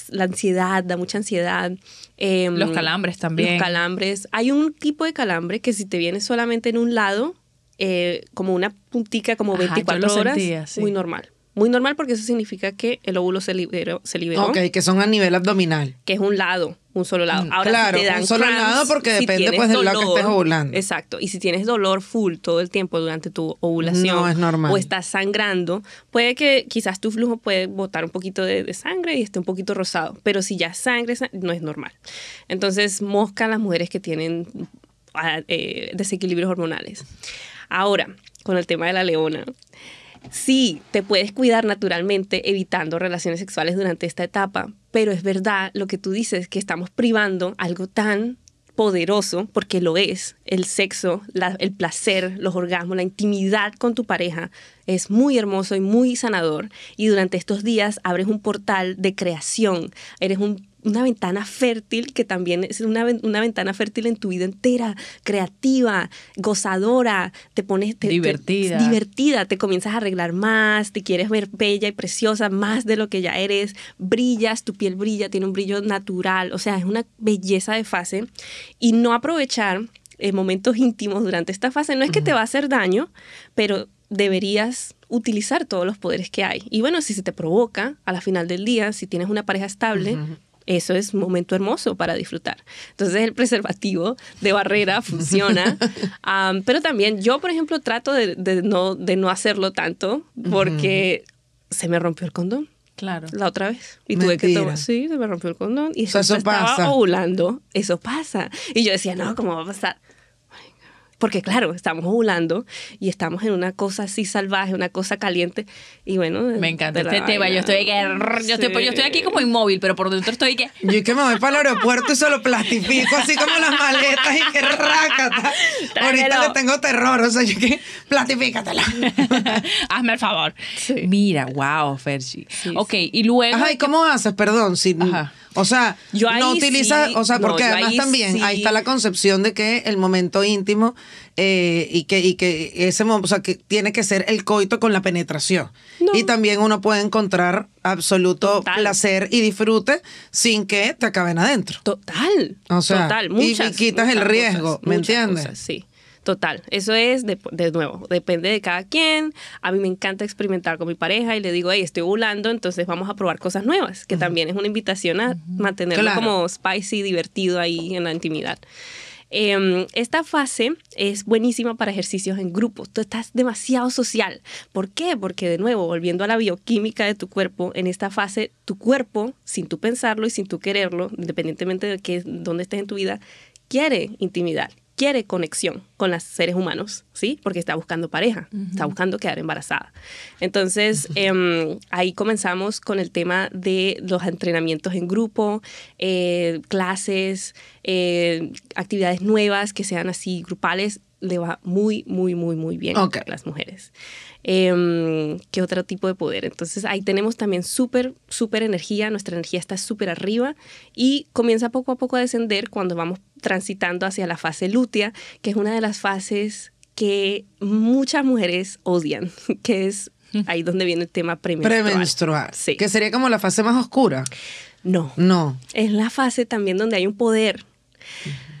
la, ansiedad, da mucha ansiedad. Em, los calambres también. Los calambres. Hay un tipo de calambre que si te viene solamente en un lado, eh, como una puntica, como 24 horas, muy normal. Muy normal porque eso significa que el óvulo se liberó, se liberó. Ok, que son a nivel abdominal. Que es un lado un solo lado. Mm, claro, un solo lado porque depende pues, del lado que estés ovulando. Exacto. Y si tienes dolor full todo el tiempo durante tu ovulación es normal. o estás sangrando, puede que quizás tu flujo puede botar un poquito de, sangre y esté un poquito rosado. Pero si ya sangre, no es normal. Entonces, mosca las mujeres que tienen ah, eh, desequilibrios hormonales. Ahora, con el tema de la leona. Sí, te puedes cuidar naturalmente evitando relaciones sexuales durante esta etapa, pero es verdad lo que tú dices, que estamos privando algo tan poderoso, porque lo es, el sexo, el placer, los orgasmos, la intimidad con tu pareja, es muy hermoso y muy sanador. Y durante estos días abres un portal de creación, eres un una ventana fértil que también es una, ventana fértil en tu vida entera, creativa, gozadora, te pones divertida. Te, divertida, te comienzas a arreglar más, te quieres ver bella y preciosa más de lo que ya eres, brillas, tu piel brilla, tiene un brillo natural, o sea, es una belleza de fase y no aprovechar eh, momentos íntimos durante esta fase no es que te va a hacer daño, pero deberías utilizar todos los poderes que hay. Y bueno, si se te provoca, a la final del día, si tienes una pareja estable, eso es momento hermoso para disfrutar. Entonces el preservativo de barrera funciona, pero también yo, por ejemplo, trato de, no, de no hacerlo tanto porque se me rompió el condón. Claro. La otra vez. Y tuve que tomar. Sí, se me rompió el condón. Y eso, estaba ovulando. Eso pasa. Y yo decía, no, ¿cómo va a pasar? porque claro, estamos ovulando y estamos en una cosa así salvaje, una cosa caliente y bueno. Me encanta este tema, yo estoy, pues, yo, estoy, aquí como inmóvil, pero por dentro estoy que... Yo es que me voy para el aeropuerto y solo plastifico así como las maletas y que rácata. Ahorita le tengo terror, o sea, yo que plastifícatela. Hazme el favor. Mira, wow, Fergie. ok, y luego... Ajá, cómo haces? Perdón, si... Ajá o sea, no utiliza, o sea, porque además también ahí está la concepción de que el momento íntimo eh, y que y que ese o sea, que tiene que ser el coito con la penetración. Y también uno puede encontrar absoluto placer y disfrute sin que te acaben adentro. Total. O sea, y quitas el riesgo, ¿me entiendes? sí. Total, eso es, de, nuevo, depende de cada quien. A mí me encanta experimentar con mi pareja y le digo, hey, estoy volando, entonces vamos a probar cosas nuevas, que también es una invitación a mantenerlo como spicy, divertido ahí en la intimidad. Em, esta fase es buenísima para ejercicios en grupo. Tú estás demasiado social. ¿Por qué? Porque de nuevo, volviendo a la bioquímica de tu cuerpo, en esta fase tu cuerpo, sin tú pensarlo y sin tú quererlo, independientemente de que, dónde estés en tu vida, quiere intimidad, quiere conexión con los seres humanos, ¿sí? Porque está buscando pareja, está buscando quedar embarazada. Entonces, em, ahí comenzamos con el tema de los entrenamientos en grupo, eh, clases, eh, actividades nuevas que sean así grupales. Le va muy, muy, muy, muy bien a las mujeres eh, que otro tipo de poder. Entonces ahí tenemos también súper, súper energía, nuestra energía está súper arriba y comienza poco a poco a descender cuando vamos transitando hacia la fase lútea, que es una de las fases que muchas mujeres odian, que es ahí donde viene el tema premenstrual. Premenstrual, sí. que sería como la fase más oscura. No. No. Es la fase también donde hay un poder.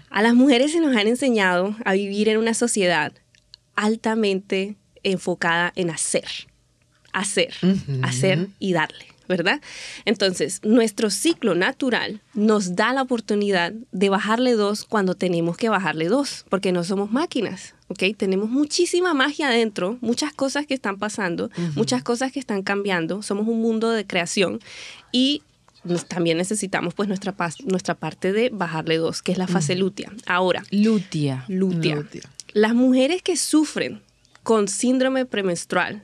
A las mujeres se nos han enseñado a vivir en una sociedad altamente enfocada en hacer, hacer, hacer y darle. ¿verdad? Entonces, nuestro ciclo natural nos da la oportunidad de bajarle dos cuando tenemos que bajarle dos, porque no somos máquinas, ¿ok? Tenemos muchísima magia adentro, muchas cosas que están pasando, muchas cosas que están cambiando, somos un mundo de creación y también necesitamos pues nuestra, parte de bajarle dos, que es la fase lútia. Ahora. lútia, lútia. Las mujeres que sufren con síndrome premenstrual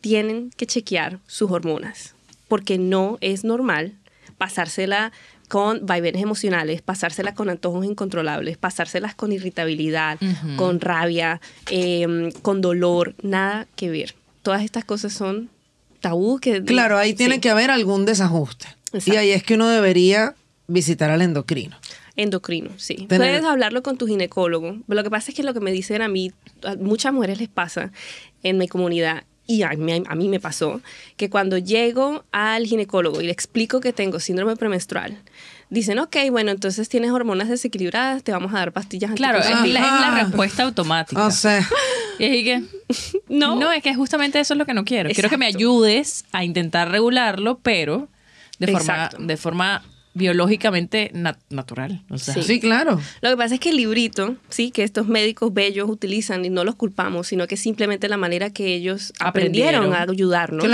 tienen que chequear sus hormonas, porque no es normal pasársela con vaivenes emocionales, pasárselas con antojos incontrolables, pasárselas con irritabilidad, con rabia, em, con dolor, nada que ver. Todas estas cosas son tabú que... Claro, ahí tiene que haber algún desajuste. Y ahí es que uno debería visitar al endocrino. Endocrino, sí. Puedes hablarlo con tu ginecólogo. Lo que pasa es que lo que me dicen a mí, a muchas mujeres les pasa en mi comunidad, y a mí, me pasó, que cuando llego al ginecólogo y le explico que tengo síndrome premenstrual, dicen, ok, bueno, entonces tienes hormonas desequilibradas, te vamos a dar pastillas Claro, es la, respuesta automática. O ah, sea. Y es que, no. No, es que justamente eso es lo que no quiero. Quiero que me ayudes a intentar regularlo, pero de forma, de forma biológicamente natural. sí. claro. Lo que pasa es que el librito, sí, que estos médicos bellos utilizan, y no los culpamos, sino que simplemente la manera que ellos aprendieron, a ayudarnos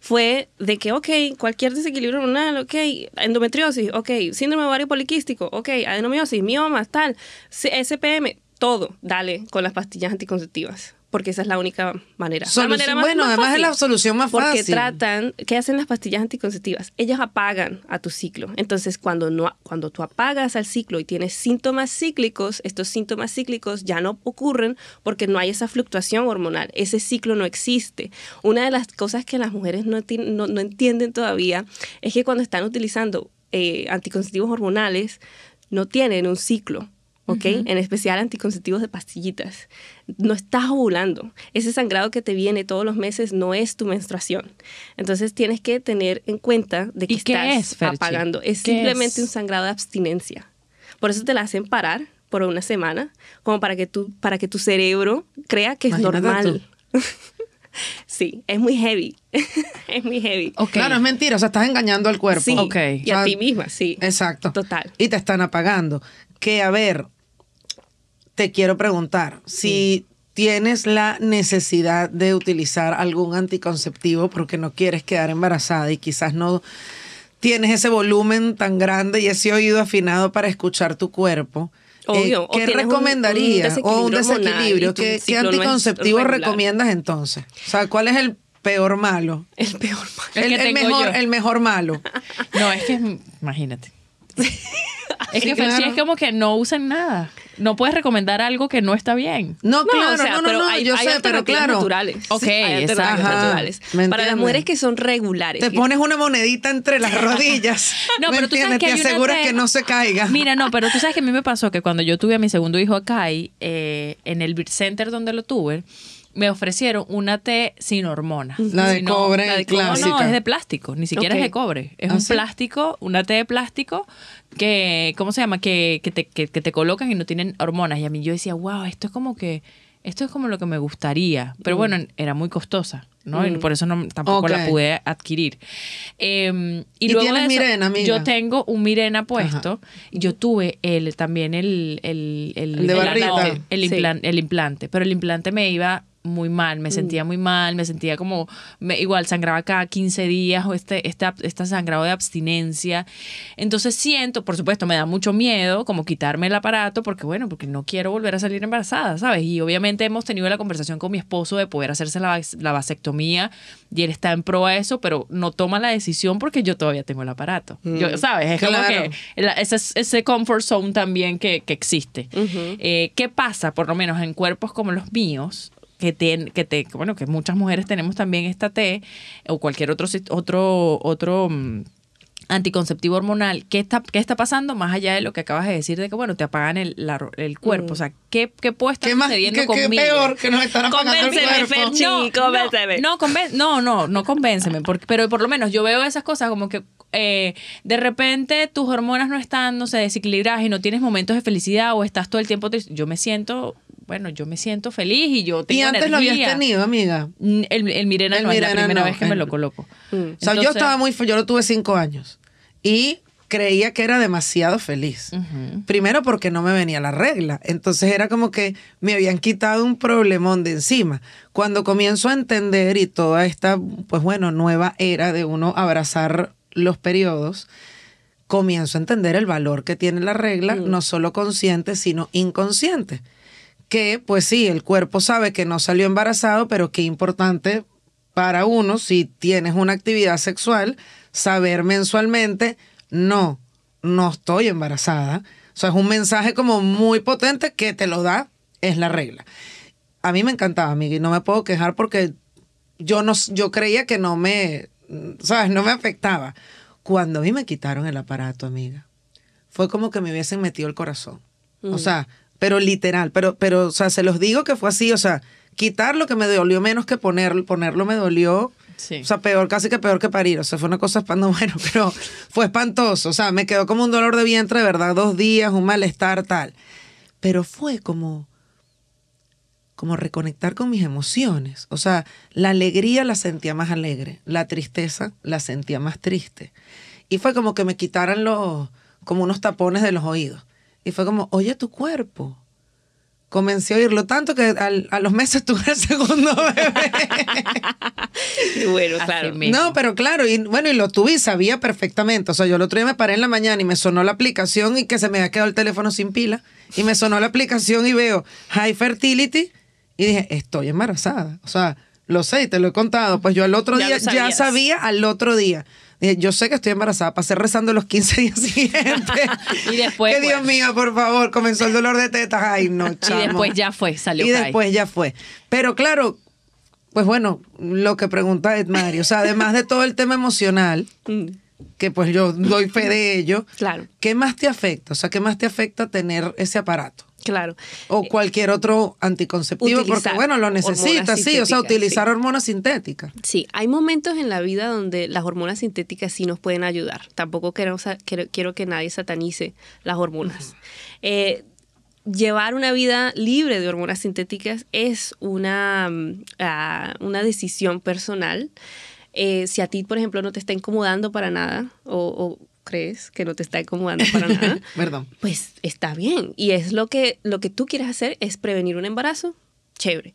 fue de que, ok, cualquier desequilibrio hormonal, ok, endometriosis, ok, síndrome ovario poliquístico, ok, adenomiosis, miomas, tal, SPM, todo, dale con las pastillas anticonceptivas. Porque esa es la única manera. bueno, además es la solución más fácil. Porque tratan, ¿qué hacen las pastillas anticonceptivas? Ellas apagan a tu ciclo. Entonces, cuando, no, cuando tú apagas al ciclo y tienes síntomas cíclicos, estos síntomas cíclicos ya no ocurren porque no hay esa fluctuación hormonal. Ese ciclo no existe. Una de las cosas que las mujeres no, entienden todavía es que cuando están utilizando eh, anticonceptivos hormonales, no tienen un ciclo ¿ok? En especial anticonceptivos de pastillitas. No estás ovulando. Ese sangrado que te viene todos los meses no es tu menstruación. Entonces tienes que tener en cuenta de que estás apagando. Es simplemente un sangrado de abstinencia. Por eso te la hacen parar por una semana, como para que tu, para que tu cerebro crea que es normal. Sí, es muy heavy. es muy heavy. Claro, es mentira, o sea, estás engañando al cuerpo. Y a ti misma, sí. Exacto. Total. Y te están apagando. Que a ver, te quiero preguntar, si tienes la necesidad de utilizar algún anticonceptivo porque no quieres quedar embarazada y quizás no tienes ese volumen tan grande y ese oído afinado para escuchar tu cuerpo, eh, ¿Qué recomendarías? o un desequilibrio. ¿Qué, anticonceptivo recomiendas entonces? O sea, ¿cuál es el peor malo? El peor malo. El, mejor, malo. no, es que, imagínate. es que es como que no usan nada no puedes recomendar algo que no está bien. No, claro, pero yo sé, pero claro. naturales. Ok, exacto. naturales. Para las mujeres que son regulares. Te pones una monedita entre las rodillas. no, pero tú que te aseguras que no se caiga. Mira, no, pero tú sabes que a mí me pasó que cuando yo tuve a mi segundo hijo acá, eh, en el Center donde lo tuve, me ofrecieron una té sin hormonas. La de cobre, la clásica. No, no, es de plástico, ni siquiera es de cobre. Es ah, un plástico, una té de plástico que, ¿cómo se llama? Que, que, te, que, te colocan y no tienen hormonas. Y a mí yo decía, wow, esto es como que esto es como lo que me gustaría, pero mm. bueno, era muy costosa, ¿no? Y mm. por eso no, tampoco la pude adquirir. Em, y, luego tienes Yo tengo un Mirena puesto. yo tuve el, también el, el, el, el, implante, pero el implante me iba muy mal, me sentía mm. muy mal, me sentía como, igual sangraba cada 15 días o este, este sangrado de abstinencia. Entonces siento, por supuesto, me da mucho miedo como quitarme el aparato porque, bueno, porque no quiero volver a salir embarazada, ¿sabes? Y obviamente hemos tenido la conversación con mi esposo de poder hacerse la, la vasectomía y él está en pro a eso, pero no toma la decisión porque yo todavía tengo el aparato. Mm. ¿Sabes? Es como que ese, comfort zone también que, existe. Eh, ¿Qué pasa, por lo menos en cuerpos como los míos? que, tiene, que te, bueno, que muchas mujeres tenemos también esta T o cualquier otro, otro, otro mm, anticonceptivo hormonal, ¿qué está, qué está pasando más allá de lo que acabas de decir de que, bueno, te apagan el, el cuerpo? O sea, ¿qué, qué puede estar ¿Qué más, sucediendo qué, conmigo? Qué peor que nos están apagando el cuerpo. no, convénceme. No, no, no, no, convénceme, porque, pero por lo menos yo veo esas cosas como que eh, de repente tus hormonas no están, no sé, desequilibras y no tienes momentos de felicidad o estás todo el tiempo Yo me siento bueno, yo me siento feliz y yo tengo ¿Y antes lo habías tenido, amiga? Mm, el, el Mirena no la primera vez que me lo coloco. Mm. o sea, yo estaba muy... Yo lo tuve cinco años. Y creía que era demasiado feliz. Primero porque no me venía la regla. Entonces era como que me habían quitado un problemón de encima. Cuando comienzo a entender y toda esta, pues bueno, nueva era de uno abrazar los periodos, comienzo a entender el valor que tiene la regla, mm. no solo consciente, sino inconsciente que pues sí, el cuerpo sabe que no salió embarazado, pero qué importante para uno si tienes una actividad sexual, saber mensualmente, no, no estoy embarazada. O sea, es un mensaje como muy potente que te lo da, es la regla. A mí me encantaba, amiga, y no me puedo quejar porque yo, no, yo creía que no me, ¿sabes? No me afectaba. Cuando a mí me quitaron el aparato, amiga, fue como que me hubiesen metido el corazón. O sea, pero literal, pero, pero, o sea, se los digo que fue así, o sea, quitar lo que me dolió menos que ponerlo, ponerlo me dolió. O sea, peor, casi que peor que parir. O sea, fue una cosa espantosa, pero fue espantoso. O sea, me quedó como un dolor de vientre, de verdad, dos días, un malestar, tal. Pero fue como, como reconectar con mis emociones. O sea, la alegría la sentía más alegre, la tristeza la sentía más triste. Y fue como que me quitaran los, como unos tapones de los oídos. Y fue como, oye tu cuerpo. Comencé a oírlo tanto que a los meses tuve el segundo bebé. y bueno, claro. No, pero claro, y bueno, y lo tuve y sabía perfectamente. O sea, yo el otro día me paré en la mañana y me sonó la aplicación y que se me había quedado el teléfono sin pila. Y me sonó la aplicación y veo High Fertility y dije, estoy embarazada. O sea, lo sé, y te lo he contado. Pues yo al otro día ya sabía al otro día. Eh, yo sé que estoy embarazada, pasé rezando los 15 días siguientes. y después. Que Dios pues. mío, por favor, comenzó el dolor de tetas. Ay, no, chamo. Y después ya fue, salió. Y después ya fue. Pero claro, pues bueno, lo que pregunta es Mario, o sea, además de todo el tema emocional, mm. que pues yo doy fe de ello, claro. ¿qué más te afecta? O sea, ¿qué más te afecta tener ese aparato? Claro. O eh, cualquier otro anticonceptivo, porque bueno, lo necesita, sí, o sea, utilizar hormonas sintéticas. Sí, hay momentos en la vida donde las hormonas sintéticas sí nos pueden ayudar. Tampoco quiero, quiero que nadie satanice las hormonas. Eh, llevar una vida libre de hormonas sintéticas es una, mm, ah, una decisión personal. Eh, si a ti, por ejemplo, no te está incomodando para nada o, o crees que no te está acomodando para nada, Perdón. pues está bien. Y es lo que, lo que tú quieres hacer, es prevenir un embarazo, chévere.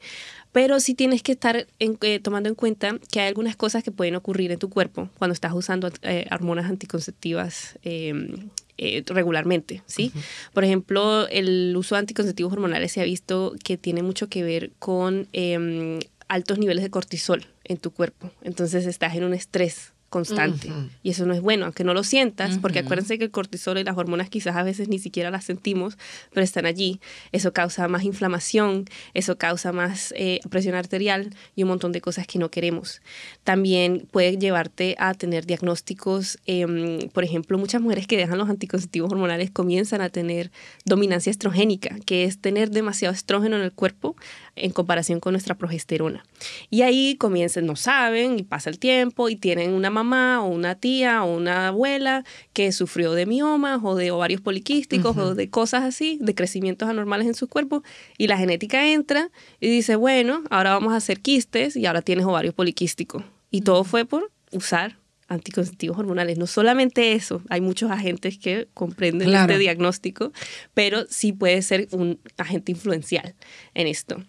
Pero sí tienes que estar eh, tomando en cuenta que hay algunas cosas que pueden ocurrir en tu cuerpo cuando estás usando eh, hormonas anticonceptivas em, eh, regularmente, ¿sí? Por ejemplo, el uso de anticonceptivos hormonales se ha visto que tiene mucho que ver con em, altos niveles de cortisol en tu cuerpo. Entonces estás en un estrés constante. Y eso no es bueno, aunque no lo sientas, porque acuérdense que el cortisol y las hormonas quizás a veces ni siquiera las sentimos, pero están allí. Eso causa más inflamación, eso causa más eh, presión arterial y un montón de cosas que no queremos. También puede llevarte a tener diagnósticos, em, por ejemplo, muchas mujeres que dejan los anticonceptivos hormonales comienzan a tener dominancia estrogénica, que es tener demasiado estrógeno en el cuerpo en comparación con nuestra progesterona. Y ahí comienzan, no saben, y pasa el tiempo, y tienen una mamá o una tía o una abuela que sufrió de miomas o de ovarios poliquísticos o de cosas así, de crecimientos anormales en su cuerpo, y la genética entra y dice, bueno, ahora vamos a hacer quistes y ahora tienes ovarios poliquísticos. Y todo fue por usar anticonceptivos hormonales. No solamente eso, hay muchos agentes que comprenden este diagnóstico, pero sí puede ser un agente influencial en esto.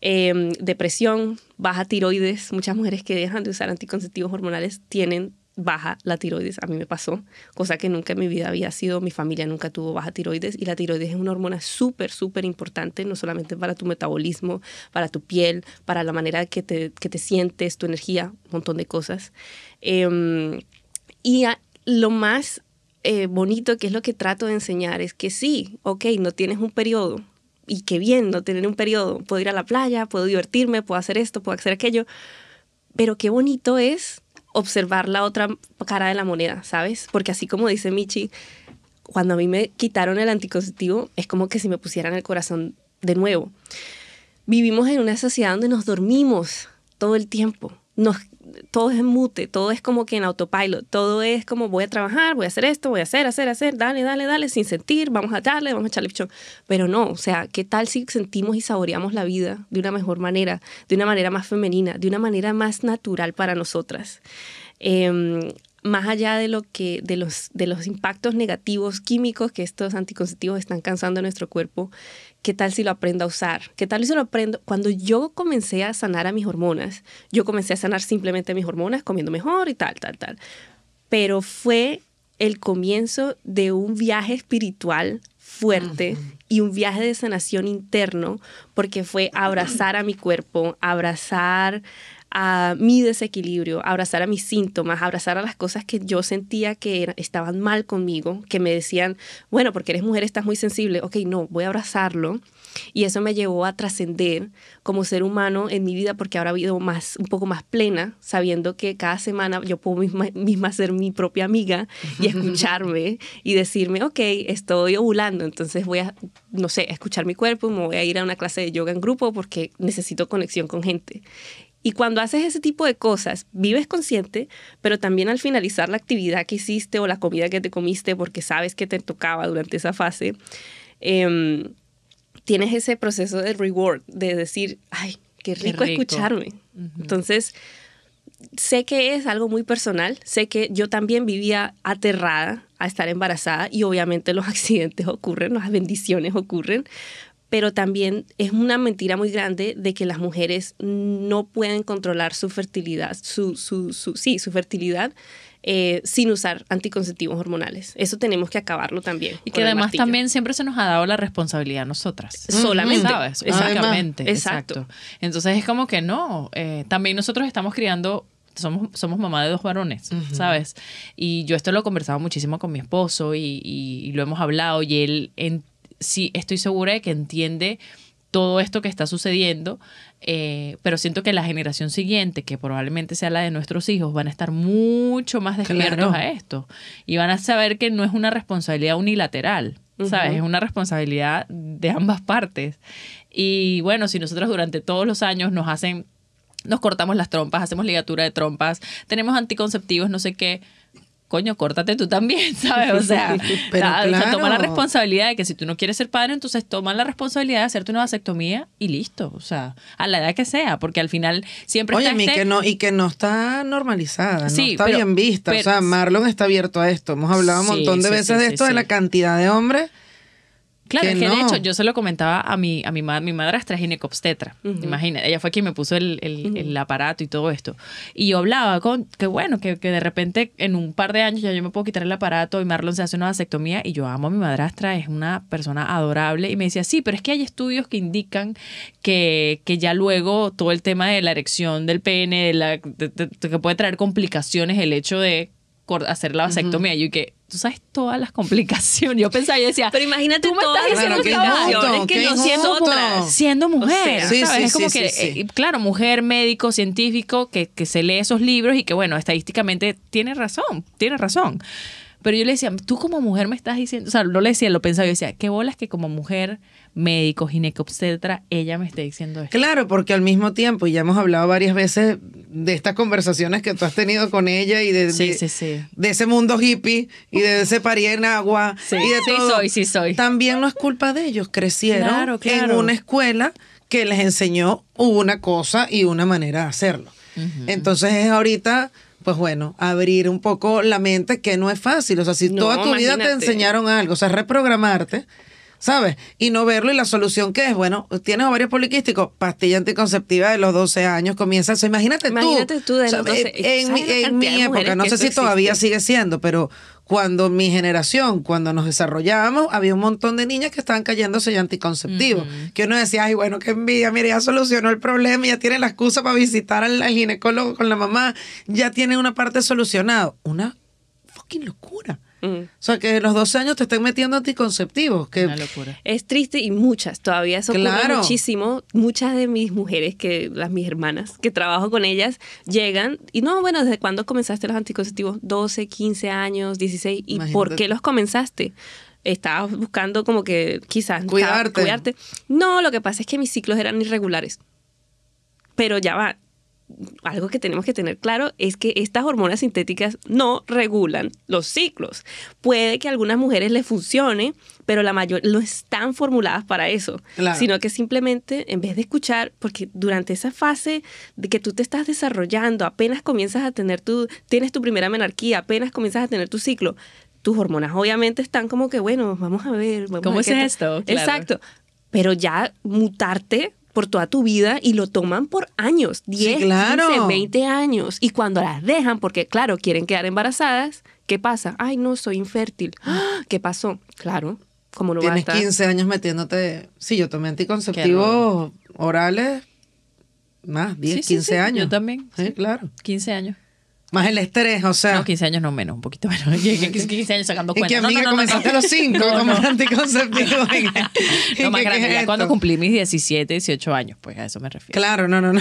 Em, depresión, baja tiroides, muchas mujeres que dejan de usar anticonceptivos hormonales tienen baja la tiroides. A mí me pasó, cosa que nunca en mi vida había sido, mi familia nunca tuvo baja tiroides y la tiroides es una hormona súper, súper importante, no solamente para tu metabolismo, para tu piel, para la manera que te, sientes, tu energía, un montón de cosas. Em, y lo más eh, bonito que es lo que trato de enseñar es que sí, ok, no tienes un periodo, y qué bien no tener un periodo. Puedo ir a la playa, puedo divertirme, puedo hacer esto, puedo hacer aquello. Pero qué bonito es observar la otra cara de la moneda, ¿sabes? Porque así como dice Michi, cuando a mí me quitaron el anticonceptivo, es como que si me pusieran el corazón de nuevo. Vivimos en una sociedad donde nos dormimos todo el tiempo. Nos todo es mute, todo es como que en autopilot, todo es como voy a trabajar, voy a hacer esto, voy a hacer, hacer, hacer, dale, dale, dale, sin sentir, vamos a darle, vamos a echarle pichón. Pero no, o sea, ¿qué tal si sentimos y saboreamos la vida de una mejor manera, de una manera más femenina, de una manera más natural para nosotras? Em, más allá de, lo que, de, los, de los impactos negativos químicos que estos anticonceptivos están cansando en nuestro cuerpo, ¿qué tal si lo aprendo a usar? ¿Qué tal si lo aprendo? Cuando yo comencé a sanar a mis hormonas, yo comencé a sanar simplemente mis hormonas comiendo mejor y tal, tal, tal. Pero fue el comienzo de un viaje espiritual fuerte y un viaje de sanación interno, porque fue abrazar a mi cuerpo, abrazar a mi desequilibrio, abrazar a mis síntomas, abrazar a las cosas que yo sentía que estaban mal conmigo, que me decían, bueno, porque eres mujer, estás muy sensible, ok, no, voy a abrazarlo. Y eso me llevó a trascender como ser humano en mi vida porque ahora ha más, un poco más plena, sabiendo que cada semana yo puedo misma, ser mi propia amiga y escucharme y decirme, ok, estoy ovulando, entonces voy a, no sé, escuchar mi cuerpo, me voy a ir a una clase de yoga en grupo porque necesito conexión con gente. Y cuando haces ese tipo de cosas, vives consciente, pero también al finalizar la actividad que hiciste o la comida que te comiste, porque sabes que te tocaba durante esa fase, em, tienes ese proceso de reward, de decir, ay, qué rico, escucharme. Entonces, sé que es algo muy personal, sé que yo también vivía aterrada a estar embarazada y obviamente los accidentes ocurren, las bendiciones ocurren, pero también es una mentira muy grande de que las mujeres no pueden controlar su fertilidad, su, su, su sí, su fertilidad. Eh, sin usar anticonceptivos hormonales. Eso tenemos que acabarlo también. Y que además también siempre se nos ha dado la responsabilidad a nosotras. Solamente. Exactamente. exacto. Entonces es como que no, eh, también nosotros estamos criando somos, somos mamá de dos varones, ¿sabes? Y yo esto lo he conversado muchísimo con mi esposo y, y, lo hemos hablado y él sí estoy segura de que entiende todo esto que está sucediendo, eh, pero siento que la generación siguiente, que probablemente sea la de nuestros hijos, van a estar mucho más despiertos a esto y van a saber que no es una responsabilidad unilateral. ¿Sabes? Es una responsabilidad de ambas partes. Y bueno, si nosotros durante todos los años nos hacen, nos cortamos las trompas, hacemos ligatura de trompas, tenemos anticonceptivos, no sé qué, coño, córtate tú también, ¿sabes? O sea, toma la responsabilidad de que si tú no quieres ser padre, entonces toma la responsabilidad de hacerte una vasectomía y listo, o sea, a la edad que sea, porque al final siempre está este... que no y que no está normalizada, no está bien vista, o sea, Marlon está abierto a esto. Hemos hablado un montón de veces de esto de la cantidad de hombres Claro, que de hecho yo se lo comentaba a mi, a mi, mi madrastra ginecobstetra. imagínate, ella fue quien me puso el, aparato y todo esto. Y yo hablaba con que bueno, que, de repente en un par de años ya yo me puedo quitar el aparato y Marlon se hace una vasectomía y yo amo a mi madrastra, es una persona adorable. Y me decía, sí, pero es que hay estudios que indican que, que ya luego todo el tema de la erección del pene, de la, que puede traer complicaciones el hecho de hacer la vasectomía. y Yo que tú sabes todas las complicaciones. Yo pensaba, yo decía, pero imagínate tú me estás diciendo que, es que no siendo, siendo mujer, es como que, claro, mujer, médico, científico, que, que se lee esos libros y que, bueno, estadísticamente tiene razón, tiene razón. Pero yo le decía, tú como mujer me estás diciendo, o sea, no le decía, lo pensaba, yo decía, qué bolas que como mujer médicos, ginecobstetra, ella me está diciendo esto. Claro, porque al mismo tiempo, y ya hemos hablado varias veces de estas conversaciones que tú has tenido con ella y de, ese mundo hippie y de ese paría en agua y de todo. soy, sí soy. También no es culpa de ellos, crecieron en una escuela que les enseñó una cosa y una manera de hacerlo. Entonces es ahorita pues bueno, abrir un poco la mente, que no es fácil. O sea, si toda tu vida te enseñaron algo, o sea, reprogramarte, ¿sabes? Y no verlo y la solución que es, bueno, tienes varios poliquísticos, pastilla anticonceptiva de los 12 años comienza eso. Imagínate, Imagínate tú, de eh, en, mi, época, no sé si todavía sigue siendo, pero cuando mi generación, cuando nos desarrollábamos, había un montón de niñas que estaban cayendo ya anticonceptivos. Que uno decía, ay, bueno, qué envidia, mire, ya solucionó el problema, ya tiene la excusa para visitar al, al ginecólogo con la mamá, ya tiene una parte solucionada. Una fucking locura. O sea, que los 12 años te están metiendo anticonceptivos. Que... Es triste y muchas, todavía eso ocurre muchísimo. Muchas de mis mujeres, que las mis hermanas, que trabajo con ellas, llegan y no, bueno, ¿desde cuándo comenzaste los anticonceptivos? 12, 15 años, 16. ¿Y por qué los comenzaste? Estabas buscando como que quizás cuidarte. cuidarte. No, lo que pasa es que mis ciclos eran irregulares. Pero ya va, algo que tenemos que tener claro es que estas hormonas sintéticas no regulan los ciclos. Puede que a algunas mujeres les funcione, pero la mayor no están formuladas para eso, sino que simplemente en vez de escuchar, porque durante esa fase de que tú te estás desarrollando, apenas comienzas a tener tu, tienes tu primera menarquía, apenas comienzas a tener tu ciclo, tus hormonas obviamente están como que, bueno, vamos a ver. ¿Cómo es esto? Exacto. Pero ya mutarte por toda tu vida y lo toman por años, 10, 15, 20 años. Y cuando las dejan, porque claro, quieren quedar embarazadas, ¿qué pasa? Ay, no, soy infértil. ¿Qué pasó? Claro, como lo Tienes va a estar? 15 años metiéndote. Sí, yo tomé anticonceptivos orales más, 10, 15 años. Yo también. Sí, claro. 15 años. Más el estrés, o sea. No, 15 años no menos, un poquito menos. 15 años sacando cuentas. Y que, a mí me comenzaste a los 5 como anticonceptivo. no, más grande, cuando cumplí mis 17, 18 años, pues a eso me refiero. Claro, no, no, no.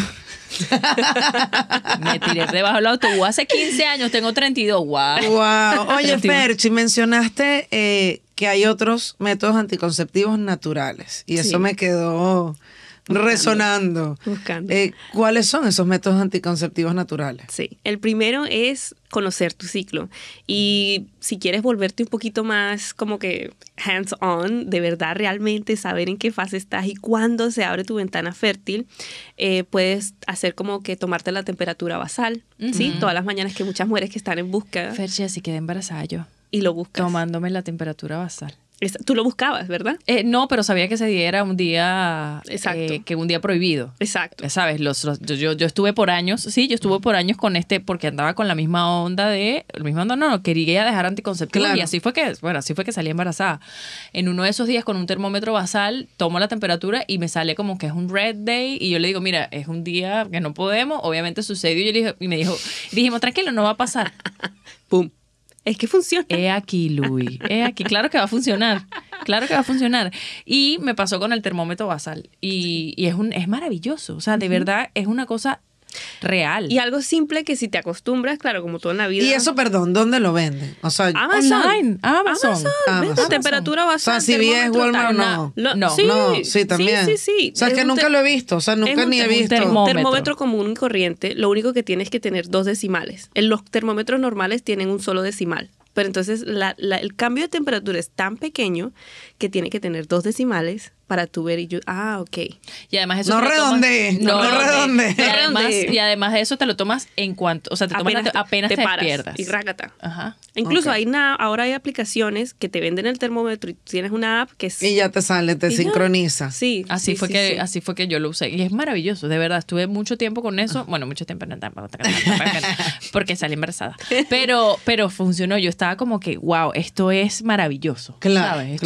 me tiré debajo del autobús hace 15 años, tengo 32, wow. Wow. Oye, Perchi, mencionaste eh, que hay otros métodos anticonceptivos naturales y eso me quedó resonando. Buscando. Eh, ¿Cuáles son esos métodos anticonceptivos naturales? Sí, el primero es conocer tu ciclo y si quieres volverte un poquito más como que hands on, de verdad realmente saber en qué fase estás y cuándo se abre tu ventana fértil, eh, puedes hacer como que tomarte la temperatura basal, ¿sí? Todas las mañanas que muchas mujeres que están en busca. Fercia así quedé embarazada yo. Y lo buscas. Tomándome la temperatura basal. Tú lo buscabas, ¿verdad? Eh, no, pero sabía que se diera un día. era eh, que un día prohibido. Exacto. Sabes, los, yo, estuve por años, sí, yo estuve por años con este, porque andaba con la misma onda de. La misma onda, no, no, quería dejar anticonceptivo. Y así fue que, bueno, así fue que salí embarazada. En uno de esos días, con un termómetro basal, tomo la temperatura y me sale como que es un red day. Y yo le digo, mira, es un día que no podemos. Obviamente sucedió. Y yo le dije, y me dijo, dijimos, tranquilo, no va a pasar. Pum. Es que funciona. He aquí, Luis. He aquí. Claro que va a funcionar. Claro que va a funcionar. Y me pasó con el termómetro basal. Y, es, un, es maravilloso. O sea, de verdad es una cosa Real. Y algo simple que si te acostumbras, claro, como toda en la vida. Y eso, perdón, ¿dónde lo venden? Amazon. Amazon. Temperatura O sea, si bien Walmart no. No, no. Sí, sí, también. Sí, O sea, que nunca lo he visto. O sea, nunca ni he visto. Un termómetro común y corriente, lo único que tienes es que tener dos decimales. En los termómetros normales tienen un solo decimal. Pero entonces la, el cambio de temperatura es tan pequeño que tiene que tener dos decimales para tu ver y yo, ah, ok. Y además eso... No redonde, no, redonde. Y además, de eso te lo tomas en cuanto, o sea, te tomas, apenas te, pierdas. Y rágata Ajá. Incluso hay ahora hay aplicaciones que te venden el termómetro y tienes una app que... Y ya te sale, te sincroniza. Sí. Así, fue que, así fue que yo lo usé. Y es maravilloso, de verdad. Estuve mucho tiempo con eso. Bueno, mucho tiempo, porque salí embarazada. Pero, pero funcionó. Yo estaba como que, wow, esto es maravilloso. Claro, es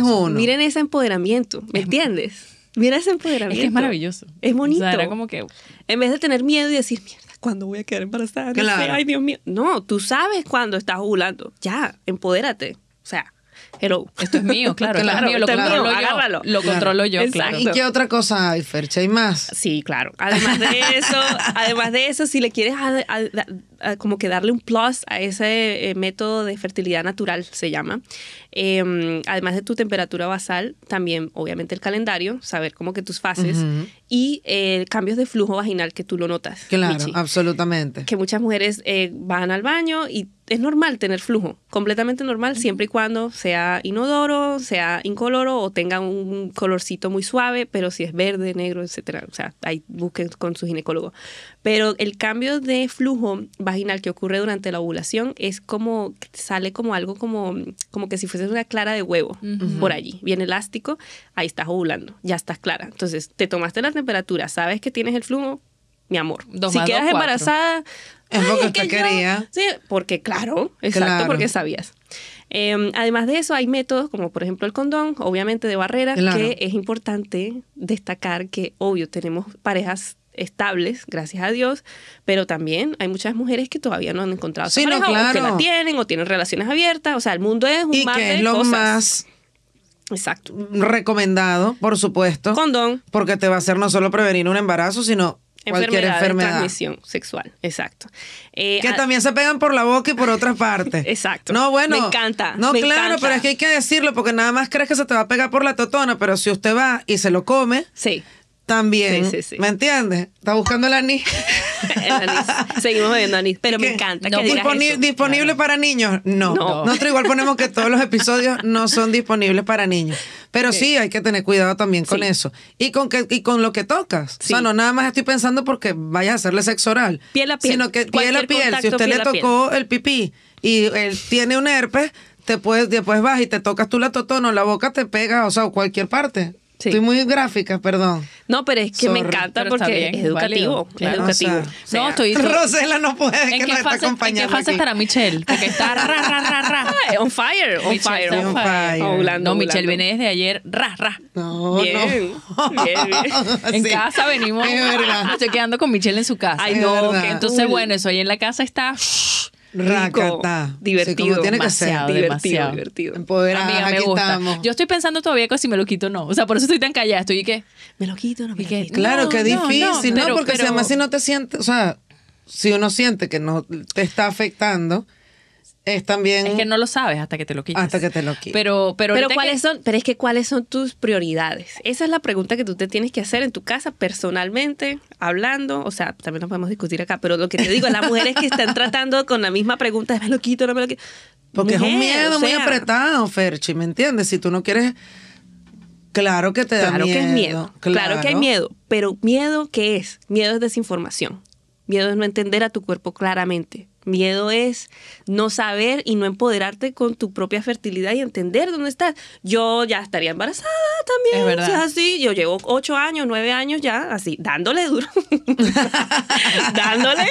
uno. Miren ese empoderamiento. ¿me entiendes? Mira ese empoderamiento. Es, que es maravilloso. Es bonito. era como que... En vez de tener miedo y decir, mierda, ¿cuándo voy a quedar embarazada? ay, Dios mío. No, tú sabes cuándo estás ovulando. Ya, empodérate. O sea, pero Esto es mío, claro. claro, lo controlo yo. Agárralo. Lo controlo yo, claro. ¿Y qué otra cosa hay, Fercha? ¿Hay más? Sí, claro. Además de eso, además de eso, si le quieres como que darle un plus a ese eh, método de fertilidad natural, se llama, Em, además de tu temperatura basal, también obviamente el calendario, saber cómo que tus fases y eh, cambios de flujo vaginal que tú lo notas. Claro, absolutamente. Que muchas mujeres eh, van al baño y es normal tener flujo, completamente normal, siempre y cuando sea inodoro, sea incoloro o tenga un colorcito muy suave, pero si es verde, negro, etcétera, o sea, ahí busquen con su ginecólogo. Pero el cambio de flujo vaginal que ocurre durante la ovulación es como, sale como algo como, como que si fuese una clara de huevo por allí, bien elástico, ahí estás ovulando, ya estás clara. Entonces, te tomaste la temperatura, sabes que tienes el flujo, mi amor. si quedas embarazada... Es lo que usted quería. Sí, porque claro, exacto, porque sabías. Em, además de eso, hay métodos como por ejemplo el condón, obviamente de barreras, que es importante destacar que, obvio, tenemos parejas estables, gracias a Dios, pero también hay muchas mujeres que todavía no han encontrado sí, su no, claro. o que la tienen o tienen relaciones abiertas, o sea, el mundo es un ¿Y que es lo más Exacto. Recomendado, por supuesto. Condón. Porque te va a hacer no solo prevenir un embarazo, sino cualquier enfermedad. De transmisión sexual, exacto. Eh, que también se pegan por la boca y por otras partes. exacto. No, bueno. Me encanta. No, claro, pero es que hay que decirlo porque nada más crees que se te va a pegar por la totona, pero si usted va y se lo come. Sí. También. ¿Me entiendes? Está buscando el anís. Seguimos viendo anís, pero me encanta. ¿Disponible para niños? No. Nosotros igual ponemos que todos los episodios no son disponibles para niños. Pero sí, hay que tener cuidado también con eso. Y con, que, y con lo que tocas. O no nada más estoy pensando porque vaya a hacerle sexo oral. Piel a piel. Sino que piel a piel. si usted le tocó el pipí y él tiene un herpes, te puedes, después vas y te tocas tú la totona la boca te pega, o sea, cualquier parte. Estoy muy gráfica, perdón. No, pero es que me encanta porque es educativo. educativo. no, estoy. Rosela no puede que la nos está acompañando. ¿En qué fase para estará Michelle? Porque está ra, ra, ra, ra. on fire, on fire. On fire. Oh, no, Michelle viene desde ayer, ra, ra. No, bien. No. bien, en casa venimos. Es verdad. Estoy quedando con Michelle en su casa. Ay, no. entonces, bueno, eso ahí en la casa está. Rakata, Racata. divertido. tiene que ser. Divertido, demasiado. divertido. me gusta. Yo estoy pensando todavía que si me lo quito o no. O sea, por eso estoy tan callada. Estoy y que, me lo quito no me Claro, que que difícil, ¿no? porque si además si no te sientes, o sea, si uno siente que no te está afectando es también. Es que no lo sabes hasta que te lo quites. Hasta que te lo quites. Pero, pero, pero cuáles son, pero es que cuáles son tus prioridades. Esa es la pregunta que tú te tienes que hacer en tu casa, personalmente, hablando. O sea, también nos podemos discutir acá, pero lo que te digo, las mujeres que están tratando con la misma pregunta, me lo quito, no me lo quito. Porque es un miedo muy apretado, Ferchi, ¿me entiendes? Si tú no quieres. Claro que te da claro miedo. Que es miedo. Claro. que hay miedo. Pero miedo, ¿qué es? Miedo es desinformación. Miedo es no entender a tu cuerpo claramente Miedo es no saber y no empoderarte con tu propia fertilidad y entender dónde estás. Yo ya estaría embarazada también. Es verdad. así, yo llevo ocho años, nueve años ya, así, dándole duro. dándole.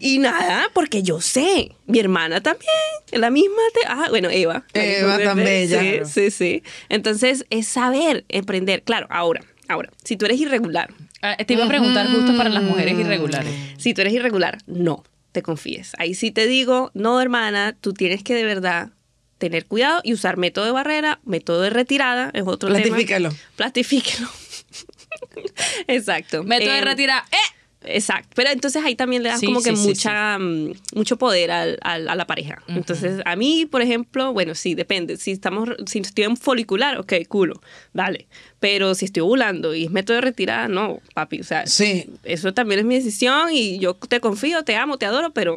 Y nada, porque yo sé. Mi hermana también, la misma. Ah, bueno, Eva. Eva también. tan Sí, sí, Entonces, es saber emprender. Claro, ahora, ahora, si tú eres irregular. Ah, te iba a preguntar justo para las mujeres mm. irregulares. Si tú eres irregular, no confíes. Ahí sí te digo, no, hermana, tú tienes que de verdad tener cuidado y usar método de barrera, método de retirada, es otro tema. Exacto. Método de em, retirada. ¡Eh! Exacto, pero entonces ahí también le das como que mucha, mucho poder al, a la pareja. Entonces, a mí, por ejemplo, bueno, sí, depende. Si estamos, si estoy en folicular, ok, culo, vale Pero si estoy ovulando y es método de retirada, no, papi. O sea, eso también es mi decisión y yo te confío, te amo, te adoro, pero...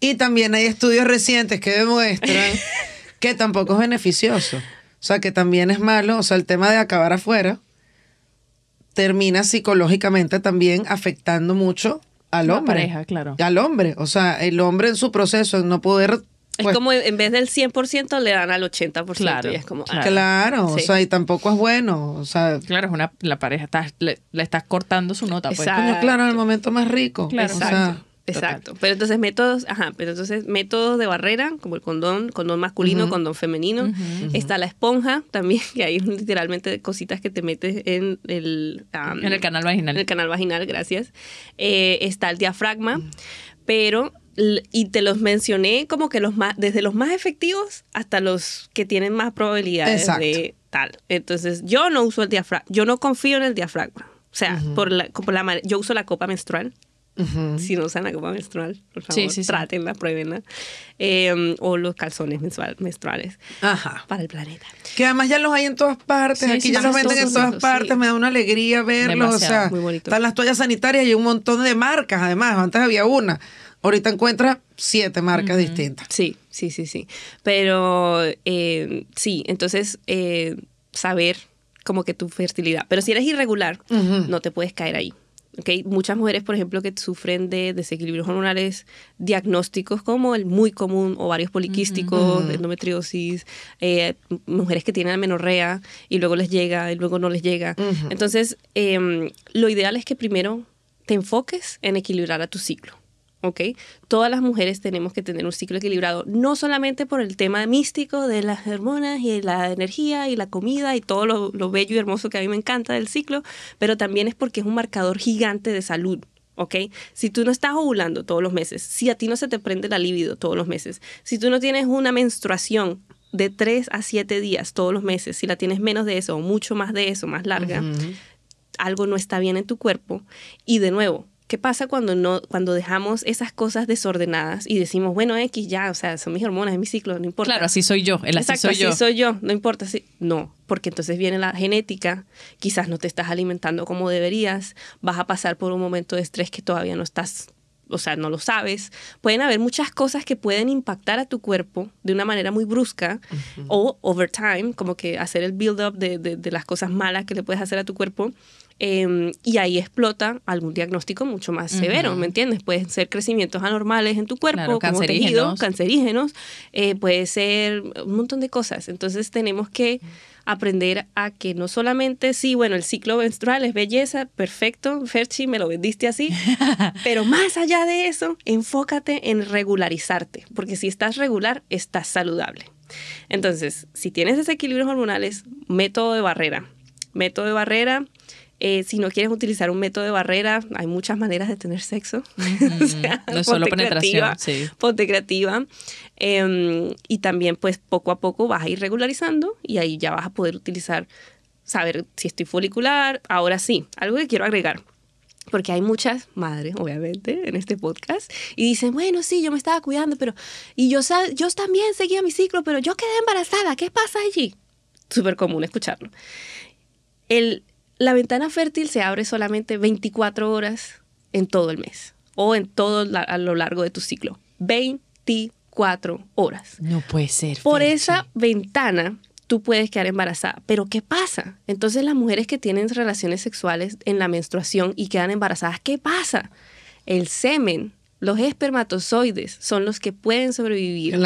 Y también hay estudios recientes que demuestran que tampoco es beneficioso. O sea, que también es malo. O sea, el tema de acabar afuera termina psicológicamente también afectando mucho al hombre. pareja, claro. Al hombre. O sea, el hombre en su proceso, en no poder es pues como en vez del 100% le dan al 80%. Claro, es como, ah, claro o sea, y tampoco es bueno. O sea, claro, es una, la pareja, le, estás cortando su nota. Pues. claro, en el momento más rico. Claro. Exacto. Pero entonces métodos, ajá, pero entonces métodos de barrera, como el condón, condón masculino, condón femenino. Está la esponja también, que hay literalmente cositas que te metes en el... en el canal vaginal. En el canal vaginal, gracias. Eh, está el diafragma, pero... Y te los mencioné como que los más, desde los más efectivos hasta los que tienen más probabilidades de tal. Entonces, yo no uso el diafragma, yo no confío en el diafragma. O sea, por la, por la, yo uso la copa menstrual si no usan la copa menstrual, por favor, sí, sí, pruébenla. Em, o los calzones menstruales. Para el planeta. Que además ya los hay en todas partes. Aquí ya los venden en todas partes. Me da una alegría verlos. O están las toallas sanitarias y un montón de marcas. Además, antes había una. Ahorita encuentras siete marcas distintas. Sí, sí, sí, sí. Pero eh, sí, entonces eh, saber como que tu fertilidad. Pero si eres irregular, no te puedes caer ahí. Okay. Muchas mujeres, por ejemplo, que sufren de desequilibrios hormonales diagnósticos como el muy común varios poliquísticos, endometriosis, eh, mujeres que tienen amenorrea y luego les llega y luego no les llega. Entonces, em, lo ideal es que primero te enfoques en equilibrar a tu ciclo. ¿ok? Todas las mujeres tenemos que tener un ciclo equilibrado, no solamente por el tema místico de las hormonas y la energía y la comida y todo lo, bello y hermoso que a mí me encanta del ciclo, pero también es porque es un marcador gigante de salud. ¿Ok? Si tú no estás ovulando todos los meses, si a ti no se te prende la libido todos los meses, si tú no tienes una menstruación de 3 a 7 días todos los meses, si la tienes menos de eso o mucho más de eso, más larga, algo no está bien en tu cuerpo. Y de nuevo, ¿Qué pasa cuando, no, cuando dejamos esas cosas desordenadas y decimos, bueno, X ya, o sea, son mis hormonas, es mi ciclo, no importa? Claro, así soy yo, el así Exacto, así soy yo, no importa. si no, porque entonces viene la genética, quizás no te estás alimentando como deberías, vas a pasar por un momento de estrés que todavía no estás, o sea, no lo sabes. Pueden haber muchas cosas que pueden impactar a tu cuerpo de una manera muy brusca o over time, como que hacer el build-up de, de las cosas malas que le puedes hacer a tu cuerpo Em, y ahí explota algún diagnóstico mucho más severo, ¿me entiendes? Pueden ser crecimientos anormales en tu cuerpo, como cancerígenos, cancerígenos eh, puede ser un montón de cosas. Entonces tenemos que aprender a que no solamente, sí, bueno, el ciclo menstrual es belleza, perfecto, Ferchi, me lo vendiste así, pero más allá de eso, enfócate en regularizarte, porque si estás regular, estás saludable. Entonces, si tienes desequilibrios hormonales, método de barrera. Método de barrera eh, si no quieres utilizar un método de barrera, hay muchas maneras de tener sexo. no solo penetración, Ponte creativa. Em, y también, pues, poco a poco vas a ir regularizando y ahí ya vas a poder utilizar, saber si estoy folicular. Ahora sí, algo que quiero agregar porque hay muchas madres, obviamente, en este podcast, y dicen, bueno, sí, yo me estaba cuidando, pero, y yo, yo también seguía mi ciclo, pero yo quedé embarazada, ¿qué pasa allí? Súper común escucharlo. El, la ventana fértil se abre solamente 24 horas en todo el mes o en todo a lo largo de tu ciclo. 24 horas. No puede ser. Por esa ventana tú puedes quedar embarazada. Pero ¿qué pasa? Entonces las mujeres que tienen relaciones sexuales en la menstruación y quedan embarazadas, ¿qué pasa? El semen los espermatozoides son los que pueden sobrevivir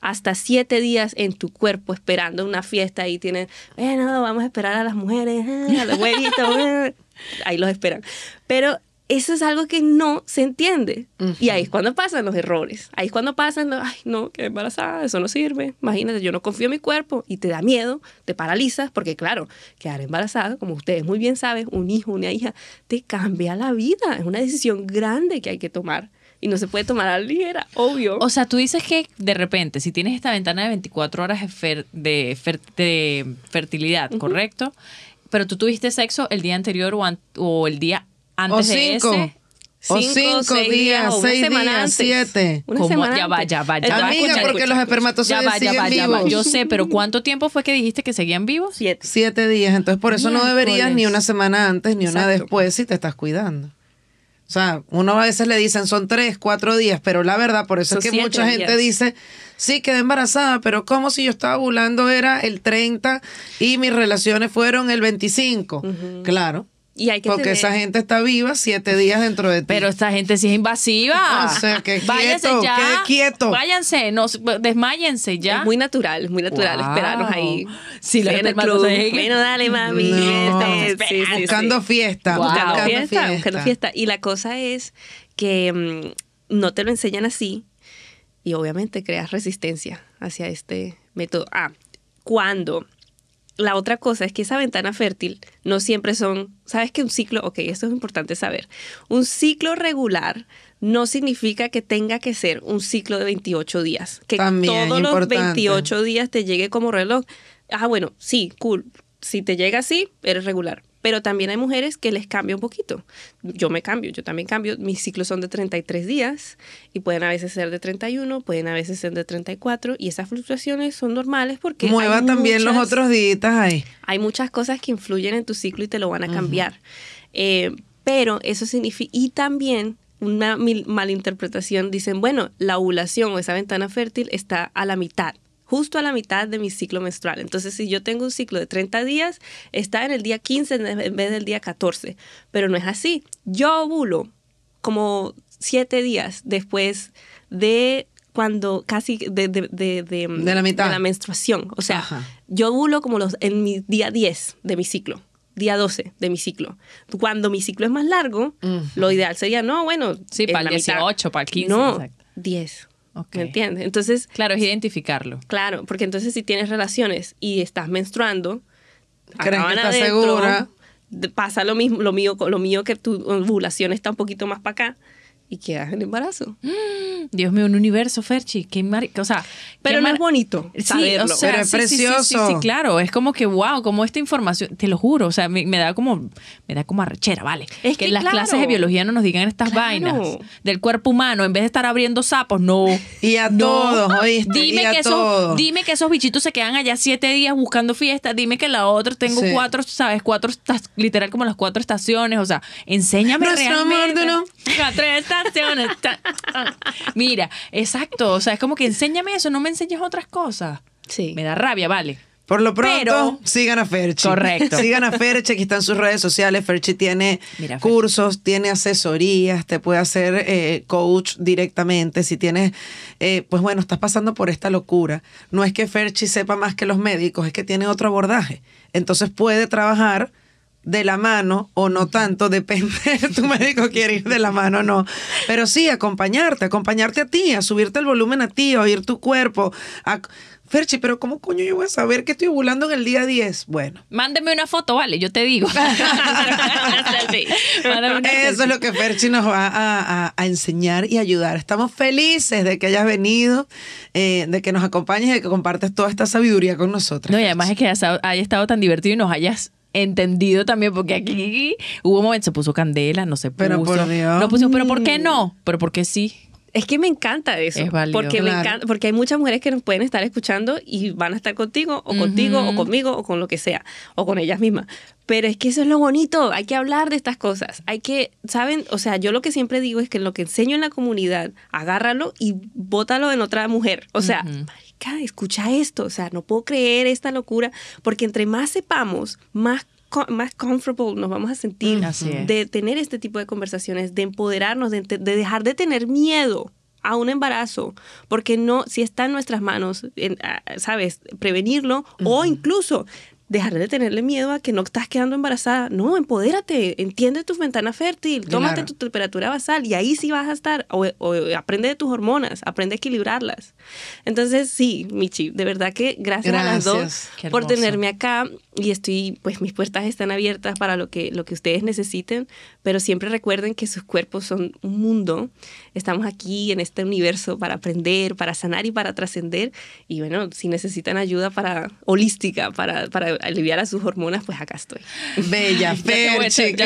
hasta siete días en tu cuerpo esperando una fiesta y tienen, bueno, vamos a esperar a las mujeres, ah, a los huevitos, ah". ahí los esperan. Pero eso es algo que no se entiende. Y ahí es cuando pasan los errores. Ahí es cuando pasan, los, ay, no, quedé embarazada, eso no sirve. Imagínate, yo no confío en mi cuerpo y te da miedo, te paralizas, porque claro, quedar embarazada, como ustedes muy bien saben, un hijo, una hija, te cambia la vida. Es una decisión grande que hay que tomar y no se puede tomar a la ligera, obvio. O sea, tú dices que de repente, si tienes esta ventana de 24 horas de, fertilidad, ¿correcto? Pero tú tuviste sexo el día anterior o, el día antes cinco. de ese. Cinco, o cinco seis días, o seis días, siete. Una Ya va, ya va, ya porque los espermatozoides ya siguen vivos. Yo sé, pero ¿cuánto tiempo fue que dijiste que seguían vivos? Siete. Siete días. Entonces, por eso no deberías ni una semana antes ni una después si te estás cuidando. O sea, uno a veces le dicen son tres, cuatro días, pero la verdad, por eso es que mucha gente dice, sí, quedé embarazada, pero como si yo estaba ovulando era el 30 y mis relaciones fueron el 25. Claro, porque esa gente está viva siete días dentro de ti. Pero esta gente sí es invasiva. o sea, que Váyanse ya. Quede quieto. Váyanse, no, desmáyense ya. Es muy natural, es muy natural esperarnos ahí. Sí, la gente Bueno, dale, mami. buscando, Fiesta, buscando, fiesta. Buscando fiesta. Y la cosa es que mm, no te lo enseñan así y obviamente creas resistencia hacia este método. Ah, ¿cuándo? la otra cosa es que esa ventana fértil no siempre son, sabes que un ciclo, ok, esto es importante saber, un ciclo regular no significa que tenga que ser un ciclo de 28 días, que todos los 28 días te llegue como reloj. Ah, bueno, sí, cool. Si te llega así, eres regular pero también hay mujeres que les cambia un poquito. Yo me cambio, yo también cambio. Mis ciclos son de 33 días y pueden a veces ser de 31, pueden a veces ser de 34 y esas fluctuaciones son normales porque... Mueva también los otros días ahí. Hay muchas cosas que influyen en tu ciclo y te lo van a cambiar. Eh, pero eso significa... Y también una malinterpretación dicen, bueno, la ovulación o esa ventana fértil está a la mitad justo a la mitad de mi ciclo menstrual. Entonces, si yo tengo un ciclo de 30 días, está en el día 15 en vez del día 14. Pero no es así. Yo ovulo como 7 días después de cuando casi de, de, de, de mm, la, la menstruación. O sea, yo ovulo como los, en mi día 10 de mi ciclo día 12 de mi ciclo. Cuando mi ciclo es más largo, lo ideal sería, no, bueno, sí, para el 18, para el 15. No, 10. ¿Me entiendes? Entonces. Claro, es identificarlo. Claro, porque entonces si tienes relaciones y estás menstruando, ¿crees que Pasa lo mismo, lo mío, lo mío que tu ovulación está un poquito más para acá quedas en embarazo. Dios mío, un universo, Ferchi, qué mar... o sea, pero no es bonito sí, o sea, es precioso. Sí, claro, es como que wow, como esta información, te lo juro, o sea, me, da como me da como arrechera, vale. Es que, las clases de biología no nos digan estas vainas del cuerpo humano en vez de estar abriendo sapos, no. Y a todos, oye, Dime que esos dime que esos bichitos se quedan allá siete días buscando fiestas, dime que la otra tengo cuatro, sabes, cuatro literal como las cuatro estaciones, o sea, enséñame realmente. Mira, exacto. O sea, es como que enséñame eso, no me enseñes otras cosas. Sí. Me da rabia, vale. Por lo pronto, sigan a Ferchi. Correcto. Sigan a Ferchi, aquí están sus redes sociales. Ferchi tiene cursos, tiene asesorías, te puede hacer eh, coach directamente. Si tienes, eh, pues bueno, estás pasando por esta locura. No es que Ferchi sepa más que los médicos, es que tiene otro abordaje. Entonces puede trabajar de la mano o no tanto, depende, tu médico quiere ir de la mano o no, pero sí acompañarte, acompañarte a ti, a subirte el volumen a ti, a oír tu cuerpo, a... Ferchi, pero ¿cómo coño yo voy a saber que estoy ovulando en el día 10? Bueno. Mándeme una foto, vale, yo te digo. Eso es lo que Ferchi nos va a, enseñar y ayudar. Estamos felices de que hayas venido, eh, de que nos acompañes, de que compartas toda esta sabiduría con nosotros. No, y además es que haya estado tan divertido y nos hayas entendido también, porque aquí hubo un momento se puso candela, no se puso. No puso, pero ¿por qué no? Pero porque sí? Es que me encanta eso. porque, me encanta, porque hay muchas mujeres que nos pueden estar escuchando y van a estar contigo, o contigo, o conmigo, o con lo que sea, o con ellas mismas. Pero es que eso es lo bonito, hay que hablar de estas cosas. Hay que, ¿saben? O sea, yo lo que siempre digo es que lo que enseño en la comunidad, agárralo y bótalo en otra mujer. O sea, escucha esto, o sea, no puedo creer esta locura, porque entre más sepamos, más más comfortable nos vamos a sentir de tener este tipo de conversaciones, de empoderarnos, de, dejar de tener miedo a un embarazo, porque no, si está en nuestras manos, ah, sabes, prevenirlo o incluso dejar de tenerle miedo a que no estás quedando embarazada. No, empodérate, entiende tu ventana fértil, tómate tu temperatura basal y ahí sí vas a estar. O, aprende de tus hormonas, aprende a equilibrarlas. Entonces, sí, Michi, de verdad que gracias, a las dos por tenerme acá y estoy, pues mis puertas están abiertas para lo que, lo que ustedes necesiten, pero siempre recuerden que sus cuerpos son un mundo. Estamos aquí en este universo para aprender, para sanar y para trascender. Y bueno, si necesitan ayuda para holística, para, para aliviar a sus hormonas, pues acá estoy. Bella, Ferchi, rico.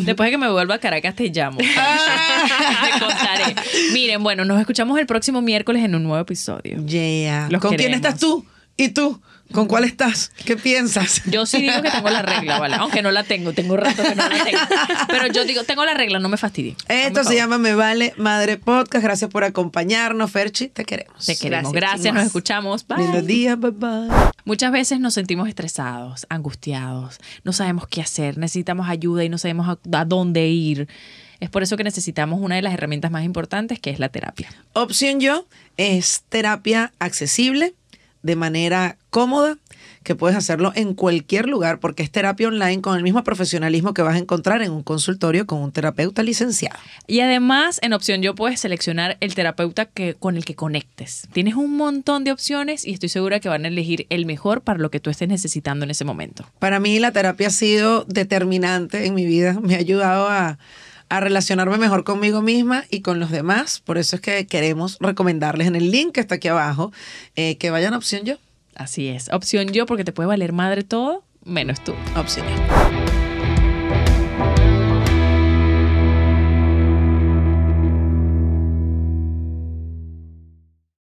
Después de, que me, vuelva a Caracas te llamo. te contaré. Miren, bueno, nos escuchamos el próximo miércoles en un nuevo episodio. Yeah. Los ¿Con quién estás tú? ¿Y tú? ¿Con cuál estás? ¿Qué piensas? Yo sí digo que tengo la regla, ¿vale? Aunque no la tengo, tengo un rato que no la tengo. Pero yo digo, tengo la regla, no me fastidie. Esto se llama Me Vale Madre Podcast. Gracias por acompañarnos, Ferchi. Te queremos. Te queremos. Gracias, nos escuchamos. Bye. días, bye bye. Muchas veces nos sentimos estresados, angustiados, no sabemos qué hacer, necesitamos ayuda y no sabemos a dónde ir. Es por eso que necesitamos una de las herramientas más importantes, que es la terapia. Opción Yo es terapia accesible de manera cómoda, que puedes hacerlo en cualquier lugar, porque es terapia online con el mismo profesionalismo que vas a encontrar en un consultorio con un terapeuta licenciado. Y además, en opción yo puedes seleccionar el terapeuta que, con el que conectes. Tienes un montón de opciones y estoy segura que van a elegir el mejor para lo que tú estés necesitando en ese momento. Para mí la terapia ha sido determinante en mi vida, me ha ayudado a a relacionarme mejor conmigo misma y con los demás. Por eso es que queremos recomendarles en el link que está aquí abajo eh, que vayan a Opción Yo. Así es, Opción Yo porque te puede valer madre todo menos tú. Opción Yo.